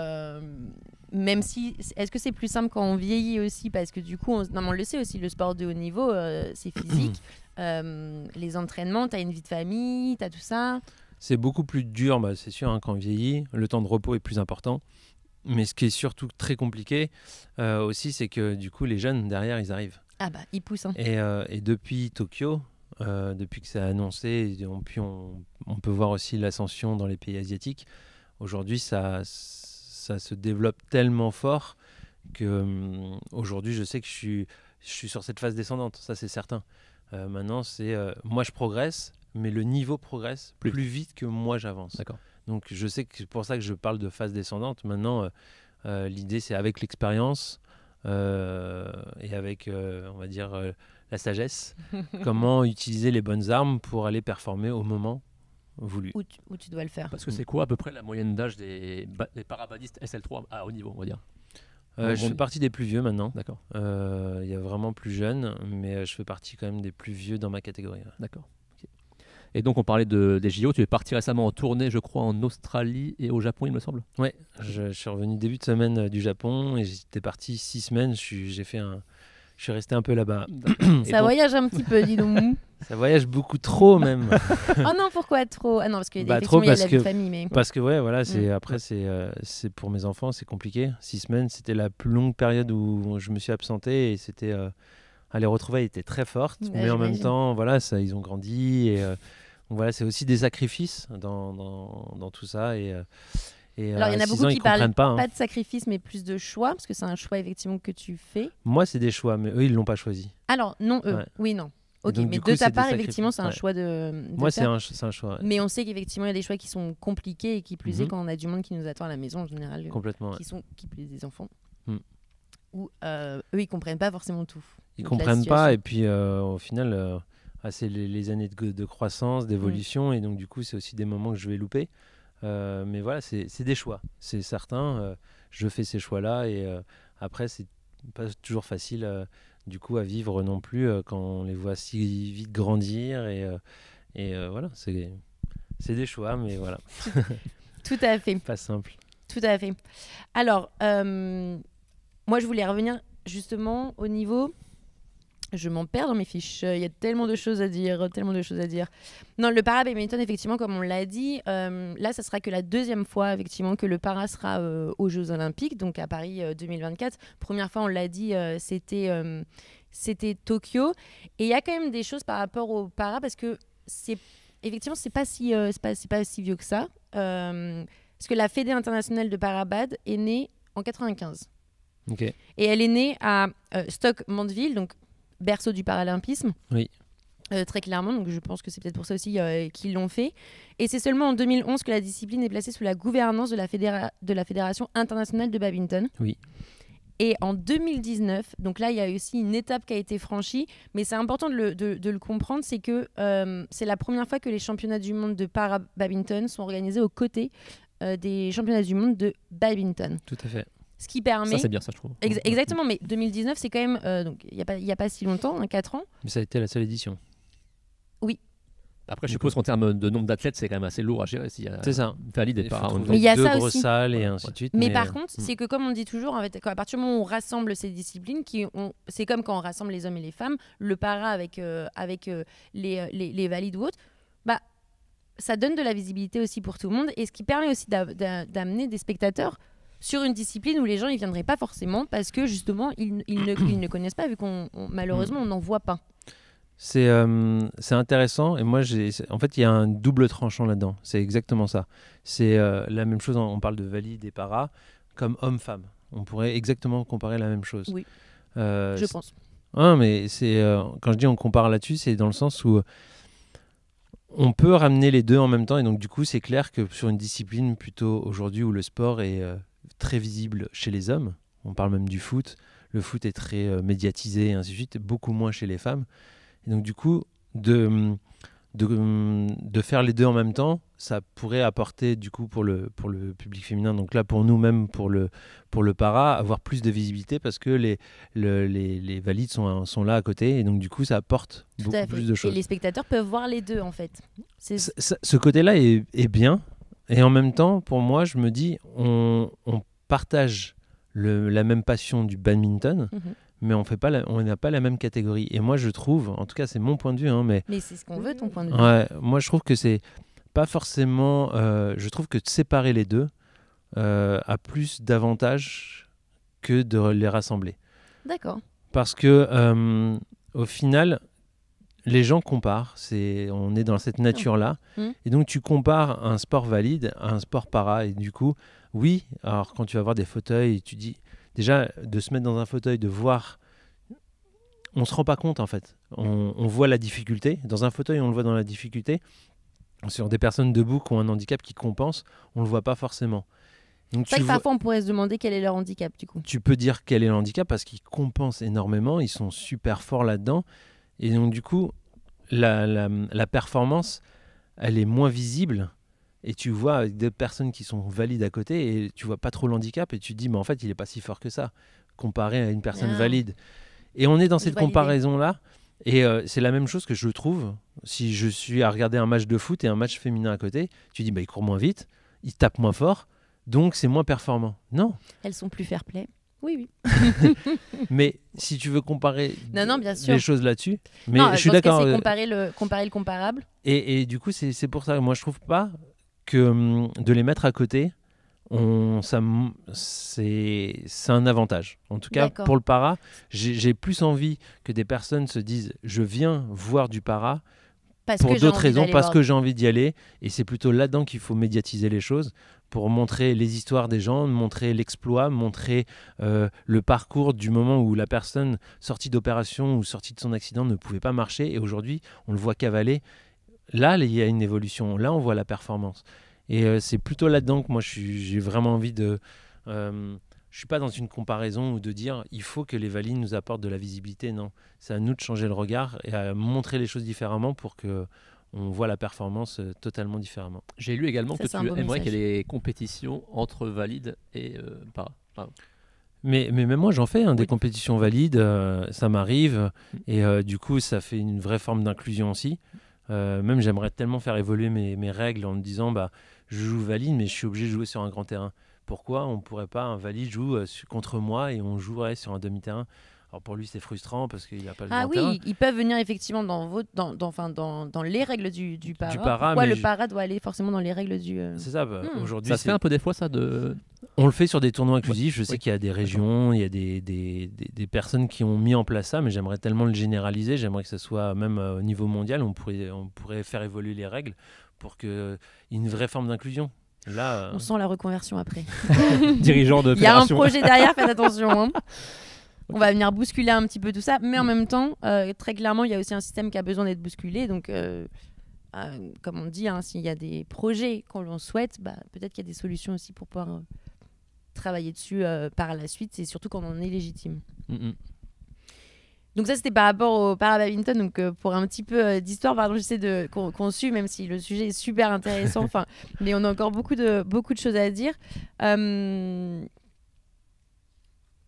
même si, est-ce que c'est plus simple quand on vieillit aussi Parce que du coup, on, on le sait aussi, le sport de haut niveau, c'est physique. les entraînements, tu as une vie de famille, tu as tout ça. C'est beaucoup plus dur, bah, c'est sûr, hein, quand on vieillit, le temps de repos est plus important. Mais ce qui est surtout très compliqué euh, aussi, c'est que du coup, les jeunes derrière, ils arrivent. Ah bah, ils poussent. Hein. Et, euh, et, depuis Tokyo, euh, depuis que ça a annoncé, on, puis on, peut voir aussi l'ascension dans les pays asiatiques. Aujourd'hui, ça, ça se développe tellement fort que hum, aujourd'hui, je sais que je suis, je suis sur cette phase descendante, ça c'est certain. maintenant, c'est moi je progresse, mais le niveau progresse plus, vite que moi j'avance. D'accord. Donc je sais que c'est pour ça que je parle de phase descendante. Maintenant, euh, euh, l'idée c'est avec l'expérience euh, et avec, on va dire, la sagesse, comment utiliser les bonnes armes pour aller performer au moment voulu. Où tu, dois le faire. Parce que c'est quoi à peu près la moyenne d'âge des, parabadistes SL3 à haut niveau, on va dire je fais partie des plus vieux maintenant. D'accord. Il y a vraiment plus jeunes, mais je fais partie quand même des plus vieux dans ma catégorie. D'accord. Et donc, on parlait de, des JO. Tu es parti récemment en tournée, je crois, en Australie et au Japon, il me semble. Oui, je, suis revenu début de semaine euh, du Japon et j'étais parti six semaines. J'ai fait un, je suis resté un peu là-bas. Ça voyage un petit peu, dis donc. Ça voyage beaucoup trop même. oh non, pourquoi trop Ah non, parce que bah, il y a la famille. Mais... Parce que ouais, voilà, c'est mm. après c'est euh, c'est pour mes enfants, c'est compliqué. Six semaines, c'était la plus longue période où je me suis absenté et c'était euh, ah, les retrouvailles étaient très fortes, mais en même temps, voilà, ça, ils ont grandi. Et, euh, voilà, c'est aussi des sacrifices dans, tout ça. Euh, et, Alors, il y en a euh, beaucoup qui parlent pas, hein. pas, de sacrifice, mais plus de choix, parce que c'est un choix effectivement que tu fais. Moi, c'est des choix, mais eux, ils l'ont pas choisi. Alors, non, eux, oui, non. Ok, mais de ta part, effectivement, c'est un choix de. Moi, c'est un, un, choix. Mais on sait qu'effectivement, il y a des choix qui sont compliqués et qui plus est mhm. quand on a du monde qui nous attend à la maison en général. Complètement. qui sont qui plus des enfants. Mm. ou eux, ils comprennent pas forcément tout. Ils comprennent pas et puis euh, au final, euh, ah, c'est les, années de, croissance, mm. d'évolution et donc du coup, c'est aussi des moments que je vais louper. Euh, mais voilà, c'est des choix, c'est certain. je fais ces choix-là et après, c'est pas toujours facile du coup à vivre non plus quand on les voit si vite grandir et, et voilà, c'est des choix, mais voilà. Tout à fait. Pas simple. Tout à fait. Alors, moi, je voulais revenir justement au niveau je m'en perds dans mes fiches. Il y a tellement de choses à dire, tellement de choses à dire. Non, le para-badminton, effectivement, comme on l'a dit, euh, là, ça sera que la deuxième fois, effectivement, que le para sera euh, aux Jeux Olympiques, donc à Paris 2024. Euh, Première fois, on l'a dit, c'était c'était Tokyo. Et il y a quand même des choses par rapport au para, parce que c'est effectivement, c'est pas, si, pas, pas si vieux que ça. parce que la Fédé internationale de parabad est née en 95. Et elle est née à Stock Mandeville, donc berceau du paralympisme. Oui. Euh, très clairement, donc je pense que c'est peut-être pour ça aussi euh, qu'ils l'ont fait. Et c'est seulement en 2011 que la discipline est placée sous la gouvernance de la, Fédération internationale de badminton. Oui. Et en 2019, donc là, il y a aussi une étape qui a été franchie, mais c'est important de le, comprendre, c'est que euh, c'est la première fois que les championnats du monde de para-badminton sont organisés aux côtés des championnats du monde de badminton. Tout à fait. Ce qui permet. Ça, c'est bien, ça, je trouve. Mm, mm, exactement, mm. mais 2019, c'est quand même. Euh, donc, il n'y a, pas, si longtemps, 4 hein, ans. Mais ça a été la seule édition. Oui. Après, je suppose qu'en termes de nombre d'athlètes, c'est quand même assez lourd à gérer. c'est ça. Valide et pas. Mais aussi. salles et ainsi de suite. Mais, par euh, contre, c'est que comme on dit toujours, à partir du moment où on rassemble ces disciplines, c'est comme quand on rassemble les hommes et les femmes, le para avec, euh, avec les, valides ou autres, bah, ça donne de la visibilité aussi pour tout le monde et ce qui permet aussi d'amener des spectateurs sur une discipline où les gens ne viendraient pas forcément parce que justement ils, ne, connaissent pas vu qu'on malheureusement on n'en voit pas. C'est euh, intéressant et moi j'ai en fait il y a un double tranchant là-dedans. C'est exactement ça. C'est euh, la même chose. On parle de valide et para comme homme-femme. On pourrait exactement comparer la même chose. Oui. Euh, je pense. Hein, mais c'est quand je dis on compare là-dessus, c'est dans le sens où on peut ramener les deux en même temps et donc du coup c'est clair que sur une discipline plutôt aujourd'hui où le sport est très visible chez les hommes. On parle même du foot. Le foot est très euh, médiatisé et ainsi de suite, beaucoup moins chez les femmes. Et donc, du coup, de, de, faire les deux en même temps, ça pourrait apporter, du coup, pour le, pour le public féminin, donc là, pour nous-mêmes, pour le, pour le para, avoir plus de visibilité parce que les, les, valides sont, sont là à côté. Et donc, du coup, ça apporte beaucoup plus de choses. les spectateurs peuvent voir les deux, en fait. ce côté-là est bien et en même temps, pour moi, je me dis, on, partage la même passion du badminton, mhm. mais on n'a pas la même catégorie. Et moi, je trouve, en tout cas, c'est mon point de vue, hein, mais. Mais c'est ce qu'on veut, ton point de vue. moi, je trouve que c'est pas forcément. Euh, je trouve que de séparer les deux euh, a plus d'avantages que de les rassembler. D'accord. Parce que euh, au final, les gens comparent. C'est, on est dans cette nature-là. Mmh. Et donc, tu compares un sport valide à un sport para. Et du coup, oui, alors quand tu vas voir des fauteuils, tu dis déjà de se mettre dans un fauteuil, de voir. On se rend pas compte en fait. On, voit la difficulté. Dans un fauteuil, on le voit dans la difficulté. Sur des personnes debout qui ont un handicap qui compense, on le voit pas forcément. Donc tu que parfois, on pourrait se demander quel est leur handicap, du coup. Tu peux dire quel est le handicap parce qu'ils compensent énormément, ils sont super forts là-dedans. Et donc, du coup, la, performance, elle est moins visible. Et tu vois des personnes qui sont valides à côté et tu vois pas trop l'handicap et tu te dis, mais en fait, il est pas si fort que ça, comparé à une personne ah. valide. Et on est dans cette comparaison-là. Et euh, c'est la même chose que je trouve si je suis à regarder un match de foot et un match féminin à côté. Tu dis, bah, il court moins vite, il tape moins fort, donc c'est moins performant. Non. Elles sont plus fair-play. Oui, oui. mais si tu veux comparer non, les choses là-dessus, mais je suis d'accord. Euh, comparer le, comparer le comparable. Et, du coup, c'est pour ça. que Moi, je trouve pas que hum, de les mettre à côté, c'est, un avantage. En tout cas, pour le para, j'ai plus envie que des personnes se disent je viens voir du para pour d'autres raisons, parce que j'ai envie d'y aller. Et c'est plutôt là-dedans qu'il faut médiatiser les choses pour montrer les histoires des gens, montrer l'exploit, montrer euh, le parcours du moment où la personne sortie d'opération ou sortie de son accident ne pouvait pas marcher. Et aujourd'hui, on le voit cavaler. Là, il y a une évolution. Là, on voit la performance. Et euh, c'est plutôt là-dedans que moi, j'ai vraiment envie de... Euh, je suis pas dans une comparaison ou de dire il faut que les valides nous apportent de la visibilité. Non, c'est à nous de changer le regard et à montrer les choses différemment pour que on voit la performance euh, totalement différemment. J'ai lu également que tu aimerais qu'il y ait compétitions entre valides et euh, pas. Mais, mais, même moi, j'en fais hein, des compétitions valides, euh, ça m'arrive, mm. et du coup, ça fait une vraie forme d'inclusion aussi. même j'aimerais tellement faire évoluer mes, mes, règles en me disant, bah, je joue valide, mais je suis obligé de jouer sur un grand terrain pourquoi on pourrait pas, un valide joue euh, contre moi et on jouerait sur un demi-terrain alors pour lui, c'est frustrant parce qu'il n'a pas le Ah oui, ils peuvent venir effectivement dans, dans, dans, les règles du, du para. le para doit aller forcément dans les règles du. Euh, c'est ça, bah, hmm. aujourd'hui. Ça se fait un peu des fois, ça de... On le fait sur des tournois inclusifs. Je sais qu'il y a des régions, il y a des, personnes qui ont mis en place ça, mais j'aimerais tellement le généraliser. J'aimerais que ce soit même euh, au niveau mondial. On pourrait, on pourrait faire évoluer les règles pour qu'il y ait une vraie forme d'inclusion. Euh, on sent la reconversion après. Dirigeant de Il y a un projet derrière, faites attention. Hein. On va venir bousculer un petit peu tout ça, mais en même temps, euh, très clairement, il y a aussi un système qui a besoin d'être bousculé. Donc, euh, comme on dit, hein, s'il y a des projets qu'on l'on souhaite, bah, peut-être qu'il y a des solutions aussi pour pouvoir travailler dessus par la suite, et surtout quand on en est légitime. Mm, mm. Donc ça, c'était par rapport au para Donc euh, pour un petit peu euh, d'histoire, pardon, j'essaie de qu'on même si le sujet est super intéressant. Enfin, mais on a encore beaucoup de beaucoup de choses à dire. Euh,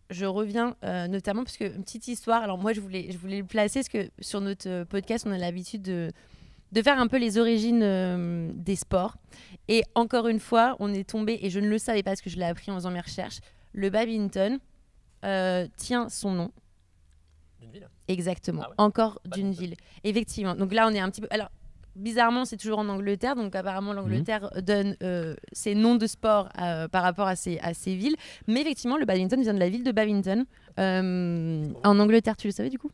je reviens notamment parce que une petite histoire. Alors moi, je voulais je voulais le placer parce que sur notre podcast, on a l'habitude de de faire un peu les origines des sports. Et encore une fois, on est tombé, et je ne le savais pas parce que je l'ai appris en faisant mes recherches, le badminton tient son nom Exactement, ah encore d'une ville. Effectivement. Donc là, on est un petit peu. Alors, bizarrement c'est toujours en Angleterre. Donc, apparemment, l'Angleterre mhm. donne euh, ses noms de sport euh, par rapport à ses, à ces villes. Mais effectivement, le badminton vient de la ville de Badminton. Euh, en Angleterre, tu le savais du coup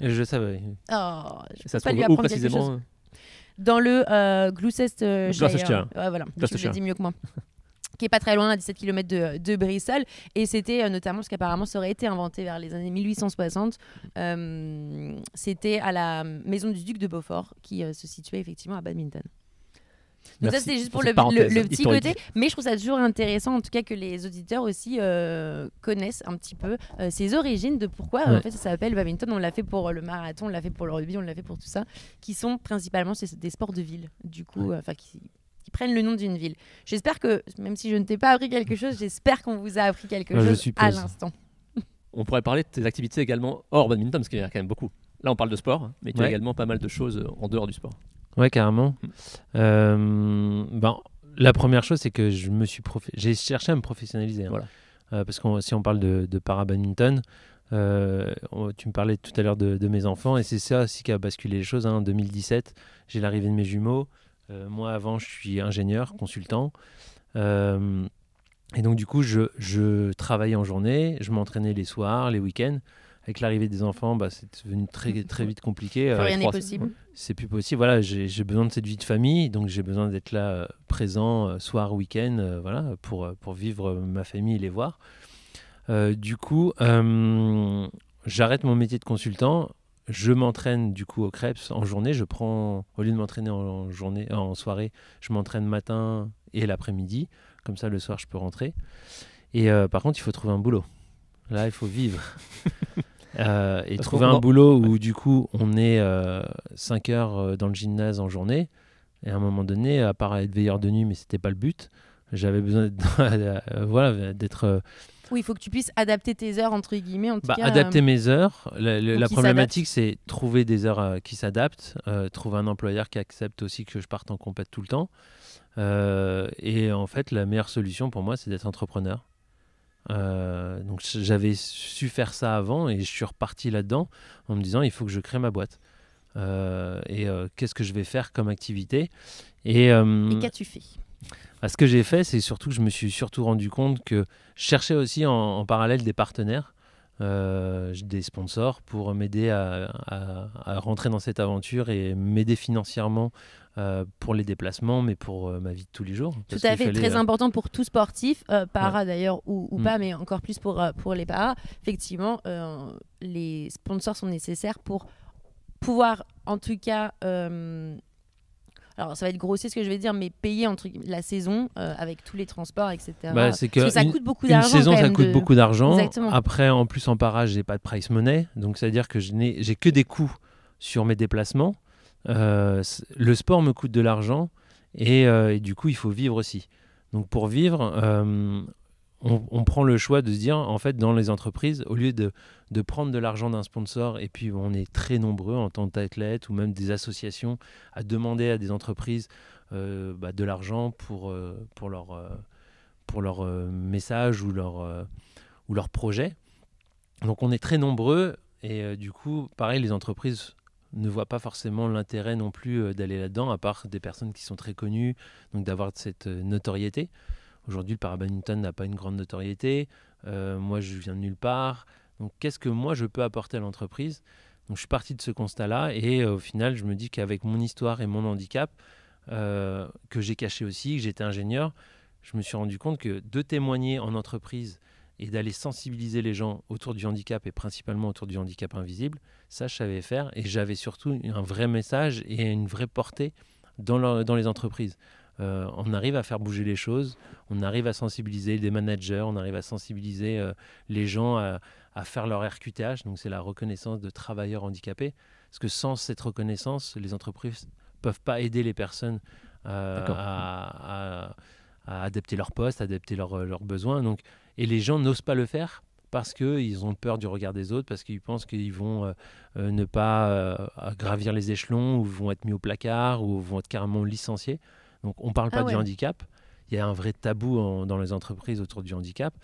Je savais. Oh, ça se pas lui précisément Dans le Gloucestershire. Je Ouais, voilà, tu le dis mieux que moi. qui est pas très loin, à 17 km de, de Et c'était euh, notamment parce qu'apparemment ça aurait été inventé vers les années 1860. Euh, c'était à la maison du duc de Beaufort qui euh, se situait effectivement à Badminton. Donc ça c'était juste pour, le, petit côté, mais je trouve ça toujours intéressant en tout cas que les auditeurs aussi connaissent un petit peu ces origines de pourquoi en fait ça s'appelle badminton. On l'a fait pour le marathon, on l'a fait pour le rugby, on l'a fait pour tout ça, qui sont principalement des sports de ville du coup, enfin qui prennent le nom d'une ville. J'espère que, même si je ne t'ai pas appris quelque chose, j'espère qu'on vous a appris quelque chose à l'instant. On pourrait parler de tes activités également hors badminton, parce qu'il y en a quand même beaucoup. Là, on parle de sport, mais tu as également pas mal de choses euh, en dehors du sport. Ouais, carrément. Mm. Euh, ben, la première chose, c'est que je me suis j'ai cherché à me professionnaliser. Hein. Euh, parce que si on parle de, de para-badminton, tu me parlais tout à l'heure de, de, mes enfants, et c'est ça aussi qui a basculé les choses. Hein. En 2017, j'ai l'arrivée de mes jumeaux. Euh, moi, avant, je suis ingénieur, consultant. Euh, et donc, du coup, je, je travaillais en journée, je m'entraînais les soirs, les week-ends avec l'arrivée des enfants, bah, c'est devenu très, très vite compliqué. Euh, rien n'est possible. C'est plus possible. Voilà, j'ai besoin de cette vie de famille, donc j'ai besoin d'être là présent soir, week-end, voilà, pour, pour vivre ma famille et les voir. du coup, j'arrête mon métier de consultant je m'entraîne du coup au crêpes en journée. Je prends, au lieu de m'entraîner en, journée, en soirée, je m'entraîne matin et l'après-midi. Comme ça, le soir, je peux rentrer. Et euh, par contre, il faut trouver un boulot. Là, il faut vivre. Euh, et trouver un boulot où du coup, on est 5 euh, heures dans le gymnase en journée. Et à un moment donné, à part être veilleur de nuit, mais c'était pas le but, j'avais besoin voilà, d'être il faut que tu puisses adapter tes heures, entre guillemets. Bah, adapter euh, mes heures. La, problématique, c'est trouver des heures euh, qui s'adaptent, euh, trouver un employeur qui accepte aussi que je parte en compète tout le temps. et en fait, la meilleure solution pour moi, c'est d'être entrepreneur. donc j'avais su faire ça avant et je suis reparti là-dedans en me disant il faut que je crée ma boîte. et qu'est-ce que je vais faire comme activité Et, et qu'as-tu fait bah, ce que j'ai fait, c'est surtout que je me suis surtout rendu compte que je cherchais aussi en, parallèle des partenaires, euh, des sponsors pour m'aider à, rentrer dans cette aventure et m'aider financièrement euh, pour les déplacements, mais pour euh, ma vie de tous les jours. Tout à fait, très important pour tout sportif, para d'ailleurs ou, mm. pas, mais encore plus pour, pour les paras. Effectivement, les sponsors sont nécessaires pour pouvoir, en tout cas, alors ça va être grossier ce que je vais dire, mais payer entre la saison euh, avec tous les transports, etc. Bah, que ça coûte beaucoup d'argent. Une saison, ça coûte beaucoup d'argent. Après, en plus, en parage, j'ai pas de price money, donc c'est à dire que je n'ai, j'ai que des coûts sur mes déplacements. Euh, le sport me coûte de l'argent euh, et, du coup, il faut vivre aussi. Donc pour vivre, on, prend le choix de se dire, en fait, dans les entreprises, au lieu de, prendre de l'argent d'un sponsor, et puis on est très nombreux en tant qu'athlète ou même des associations à demander à des entreprises euh, bah, de l'argent pour, euh, leur, euh, message ou leur, ou leur projet. Donc on est très nombreux, et du coup, pareil, les entreprises ne voient pas forcément l'intérêt non plus d'aller là-dedans, à part des personnes qui sont très connues, donc d'avoir cette notoriété. Aujourd'hui, le parabadminton n'a pas une grande notoriété. Euh, moi, je viens de nulle part. Donc, qu'est-ce que moi, je peux apporter à l'entreprise Donc, je suis parti de ce constat-là. Et euh, au final, je me dis qu'avec mon histoire et mon handicap, euh, que j'ai caché aussi, que j'étais ingénieur, je me suis rendu compte que de témoigner en entreprise et d'aller sensibiliser les gens autour du handicap et principalement autour du handicap invisible, ça je savais faire et j'avais surtout un vrai message et une vraie portée dans les entreprises. Euh, on arrive à faire bouger les choses, on arrive à sensibiliser des managers, on arrive à sensibiliser euh, les gens à, faire leur RQTH, donc c'est la reconnaissance de travailleurs handicapés, parce que sans cette reconnaissance, les entreprises peuvent pas aider les personnes euh, à, adapter leur poste, adapter leurs besoins, et les gens n'osent pas le faire parce qu'ils ont peur du regard des autres, parce qu'ils pensent qu'ils vont ne pas gravir les échelons, ou vont être mis au placard, ou vont être carrément licenciés. Donc on ne parle pas ah du handicap. Il y a un vrai tabou dans les entreprises autour du handicap.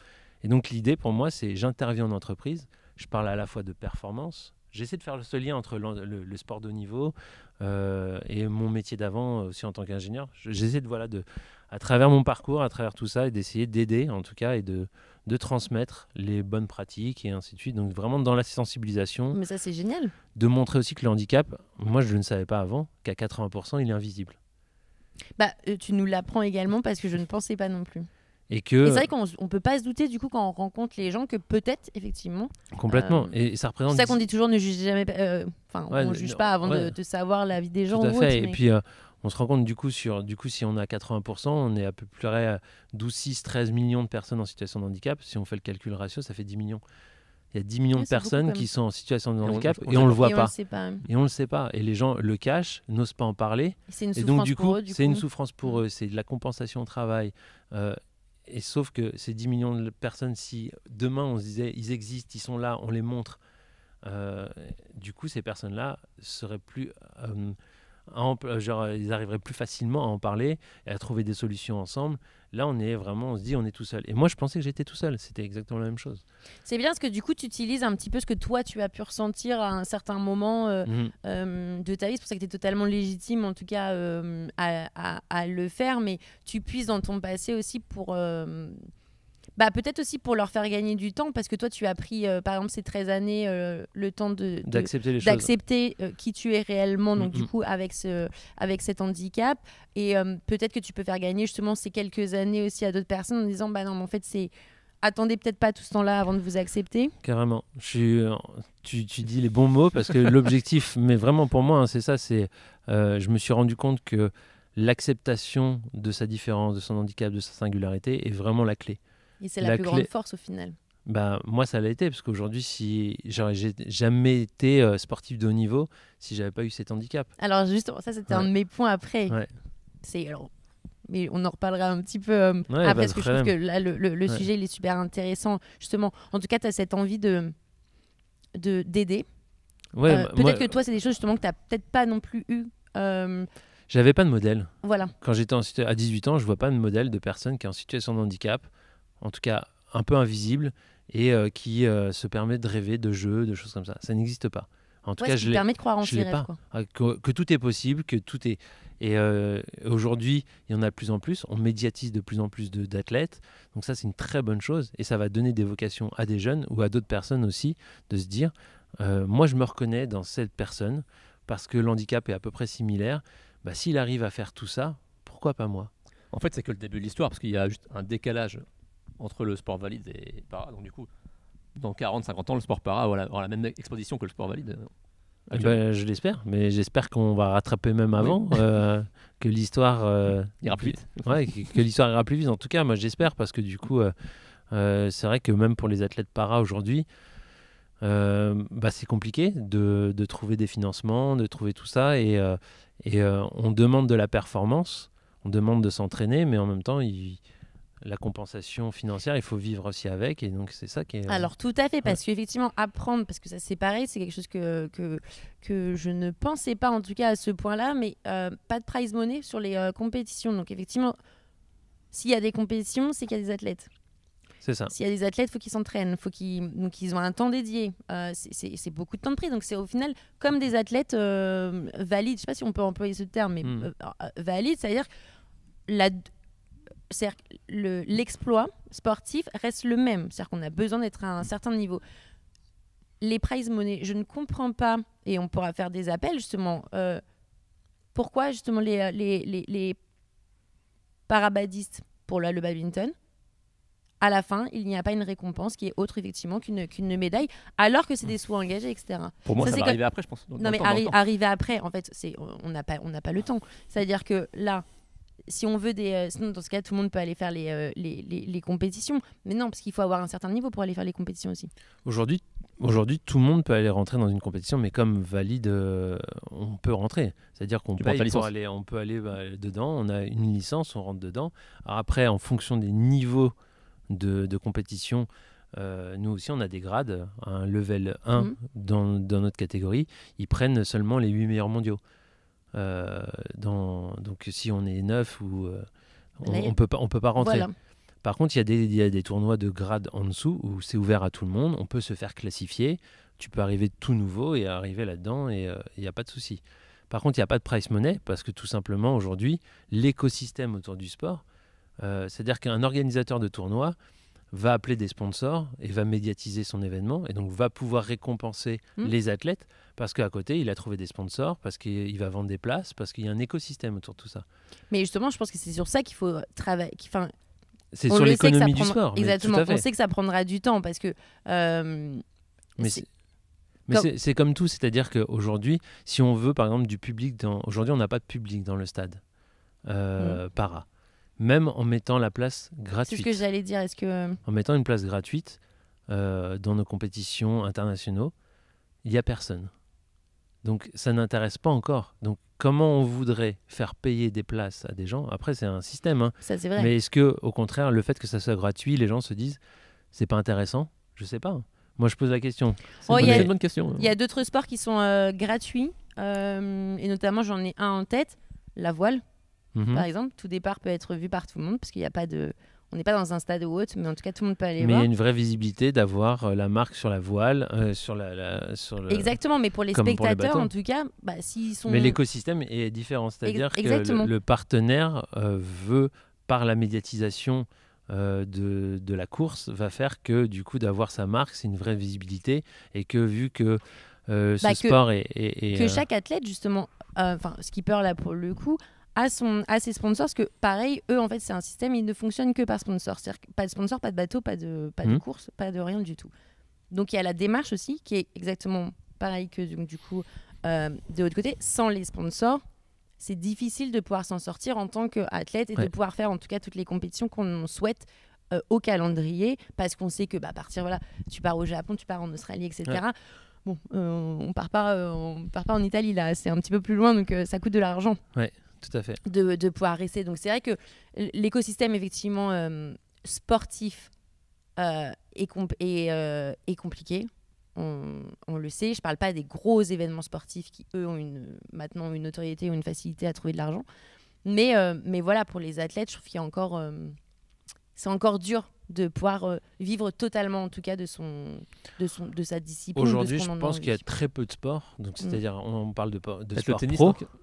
Et donc l'idée pour moi, c'est j'interviens en entreprise, je parle à la fois de performance. J'essaie de faire ce lien entre le, sport de haut niveau euh, et mon métier d'avant aussi en tant qu'ingénieur. J'essaie de voilà de, à travers mon parcours, à travers tout ça, et d'essayer d'aider en tout cas et de, de transmettre les bonnes pratiques et ainsi de suite. Donc vraiment dans la sensibilisation. Mais ça c'est génial. De montrer aussi que le handicap, moi je ne savais pas avant qu'à 80% il est invisible. Bah, euh, tu nous l'apprends également parce que je ne pensais pas non plus. Et que. c'est vrai qu'on ne peut pas se douter, du coup, quand on rencontre les gens, que peut-être, effectivement. Complètement. Euh, et ça représente. C'est ça qu'on dit toujours, ne juge jamais. Euh, enfin, on ne juge pas avant de, savoir la vie des gens. Tout à fait. Et puis, on se rend compte, du coup, sur, du coup, si on a 80%, on est à peu près 12, 6, 13 millions de personnes en situation de handicap. Si on fait le calcul ratio, ça fait 10 millions il y a 10 millions de personnes qui sont en situation de handicap et on, le voit pas. Et on le sait pas. Et les gens le cachent, n'osent pas en parler. Et, une donc du coup, c'est une souffrance pour mm. eux. C'est de la compensation au travail. Euh, et sauf que ces 10 millions de personnes, si demain on se disait ils existent, ils sont là, on les montre, euh, du coup ces personnes-là seraient plus euh, genre, euh, ils arriveraient plus facilement à en parler et à trouver des solutions ensemble. Là, on est vraiment, on se dit, on est tout seul. Et moi, je pensais que j'étais tout seul. C'était exactement la même chose. C'est bien parce que du coup, tu utilises un petit peu ce que toi, tu as pu ressentir à un certain moment euh, mmh. euh, de ta vie. C'est pour ça que tu es totalement légitime, en tout cas, à, à, à, le faire. Mais tu puises dans ton passé aussi pour bah, peut-être aussi pour leur faire gagner du temps, parce que toi, tu as pris, euh, par exemple, ces 13 années, euh, le temps de, d'accepter, d'accepter euh, qui tu es réellement, donc du coup, avec, ce, avec cet handicap. Et peut-être que tu peux faire gagner justement ces quelques années aussi à d'autres personnes en disant, bah non, mais en fait, c'est attendez peut-être pas tout ce temps-là avant de vous accepter. Carrément. tu, tu, dis les bons mots parce que l'objectif, mais vraiment pour moi, hein, c'est ça. C'est, je me suis rendu compte que l'acceptation de sa différence, de son handicap, de sa singularité est vraiment la clé. Et c'est la, plus grande force au final. Ben, moi, ça l'a été, parce qu'aujourd'hui, si j'aurais jamais été euh, sportif de haut niveau, si j'avais pas eu cet handicap. Alors, justement, ça, c'était un de mes points après. C'est mais on en reparlera un petit peu euh, après, parce que je trouve que là, le, le, sujet, il est super intéressant. Justement, en tout cas, tu as cette envie de d'aider. De, d'aider euh, peut-être que toi, c'est des choses justement que tu n'as peut-être pas non plus eu. J'avais pas de modèle. Voilà. Quand j'étais à 18 ans, je vois pas de modèle de personne qui est en situation de handicap en tout cas un peu invisible, et euh, qui euh, se permet de rêver de jeux, de choses comme ça. Ça n'existe pas. En tout cas, je permet de croire en ses rêves. Pas. Quoi. Ah, que, que, tout est possible, que tout est. Et euh, aujourd'hui, il y en a de plus en plus. On médiatise de plus en plus d'athlètes. Donc ça, c'est une très bonne chose. Et ça va donner des vocations à des jeunes ou à d'autres personnes aussi de se dire, moi, je me reconnais dans cette personne parce que l'handicap est à peu près similaire. Bah, S'il arrive à faire tout ça, pourquoi pas moi En fait, c'est que le début de l'histoire, parce qu'il y a juste un décalage entre le sport valide et para. Donc du coup, dans 40-50 ans, le sport para aura la même exposition que le sport valide. Eh ben, je l'espère, mais j'espère qu'on va rattraper même avant, euh, que l'histoire euh, ira plus vite. Ouais, que, l'histoire ira plus vite. En tout cas, moi j'espère parce que du coup, euh, c'est vrai que même pour les athlètes para aujourd'hui, bah, c'est compliqué de, trouver des financements, de trouver tout ça, et, et on demande de la performance, on demande de s'entraîner, mais en même temps, il la compensation financière, il faut vivre aussi avec. Et donc, c'est ça qui est. Euh, Alors, tout à fait, parce qu'effectivement, apprendre, parce que ça, c'est pareil, c'est quelque chose que, que, que, je ne pensais pas, en tout cas, à ce point-là, mais euh, pas de prize money sur les euh, compétitions. Donc, effectivement, s'il y a des compétitions, c'est qu'il y a des athlètes. C'est ça. S'il y a des athlètes, il faut qu'ils s'entraînent, faut qu'ils donc ils ont un temps dédié. c'est beaucoup de temps de prix, donc c'est au final comme des athlètes valides. Je sais pas si on peut employer ce terme, mais hmm. valides, c'est-à-dire la c'est-à-dire le, l'exploit sportif reste le même. C'est-à-dire qu'on a besoin d'être à un certain niveau. Les prize money, je ne comprends pas, et on pourra faire des appels justement, euh, pourquoi justement les, les, parabadistes pour le, badminton, à la fin, il n'y a pas une récompense qui est autre effectivement qu'une, qu'une médaille, alors que c'est des soins engagés, etc. Pour moi, ça, c'est va arriver après, je pense. non, mais arriver après, en fait, on n'a pas on n'a pas le temps. C'est-à-dire que là, si on veut des. Euh, sinon, dans ce cas, tout le monde peut aller faire les, euh, les, les, les, compétitions. Mais non, parce qu'il faut avoir un certain niveau pour aller faire les compétitions aussi. Aujourd'hui, aujourd'hui tout le monde peut aller rentrer dans une compétition, mais comme valide, euh, on peut rentrer. C'est-à-dire qu'on aller, on peut aller bah, dedans, on a une licence, on rentre dedans. après, en fonction des niveaux de, de compétition, nous aussi, on a des grades, un level 1 mhm. dans, dans, notre catégorie. Ils prennent seulement les 8 meilleurs mondiaux. Euh, donc si on est neuf ou euh, on, peut pas, on peut pas rentrer. Par contre, il y, y, a des tournois de grade en dessous où c'est ouvert à tout le monde. On peut se faire classifier. Tu peux arriver tout nouveau et arriver là-dedans et euh, il n'y a pas de souci. Par contre, il n'y a pas de price money parce que tout simplement aujourd'hui, l'écosystème autour du sport, c'est-à-dire qu'un organisateur de tournoi, va appeler des sponsors et va médiatiser son événement et donc va pouvoir récompenser hmm. les athlètes parce qu'à côté, il a trouvé des sponsors, parce qu'il va vendre des places, parce qu'il y a un écosystème autour de tout ça. Mais justement, je pense que c'est sur ça qu'il faut travailler. c'est sur l'économie du sport. Exactement. On sait que ça prendra du temps parce que. Euh, mais c'est comme tout, c'est-à-dire qu'aujourd'hui, si on veut par exemple du public, dans... aujourd'hui on n'a pas de public dans le stade euh, hmm. para même en mettant la place gratuite. C'est ce que j'allais dire. est que... Euh, en mettant une place gratuite euh, dans nos compétitions internationaux, il n'y a personne. Donc ça n'intéresse pas encore. Donc comment on voudrait faire payer des places à des gens Après, c'est un système. Hein. Ça, c'est vrai. Mais est-ce que, au contraire, le fait que ça soit gratuit, les gens se disent c'est pas intéressant Je sais pas. Moi, je pose la question. C'est oh, une, bonne, question. Hein. Il y a d'autres sports qui sont euh, gratuits, et notamment, j'en ai un en tête la voile. Mhm. Par exemple, tout départ peut être vu par tout le monde parce qu'il n'y a pas de, on n'est pas dans un stade ou autre, mais en tout cas, tout le monde peut aller mais voir. Mais il y a une vraie visibilité d'avoir euh, la marque sur la voile, euh, sur, la, sur le... Exactement, mais pour les spectateurs, en tout cas, bah, s'ils sont... Mais l'écosystème est différent, c'est-à-dire que le, partenaire euh, veut, par la médiatisation de, de, la course, va faire que, du coup, d'avoir sa marque, c'est une vraie visibilité, et que vu que ce bah, sport est, que chaque athlète, justement, enfin, skipper, là, pour le coup à, son, ses sponsors, parce que pareil, eux, en fait, c'est un système, ils ne fonctionnent que par sponsor. C'est-à-dire pas de sponsor, pas de bateau, pas de, pas de mmh. course, pas de rien du tout. Donc il y a la démarche aussi qui est exactement pareil que donc, du coup euh, de l'autre côté. Sans les sponsors, c'est difficile de pouvoir s'en sortir en tant qu'athlète et de pouvoir faire en tout cas toutes les compétitions qu'on souhaite euh, au calendrier parce qu'on sait que bah, partir, voilà, tu pars au Japon, tu pars en Australie, etc. Bon, euh, on part pas, on part pas en Italie là, c'est un petit peu plus loin donc ça coûte de l'argent. Ouais. Tout à fait. De, de pouvoir rester. Donc c'est vrai que l'écosystème effectivement euh, sportif euh, euh, est, compliqué. On, le sait. Je parle pas des gros événements sportifs qui eux ont une, maintenant une notoriété ou une facilité à trouver de l'argent. Mais, mais voilà, pour les athlètes, je trouve qu'il y encore c'est encore dur de pouvoir vivre totalement en tout cas de son de son de sa discipline aujourd'hui je pense qu'il y a très peu de sports mm. c'est-à-dire on parle de, de sport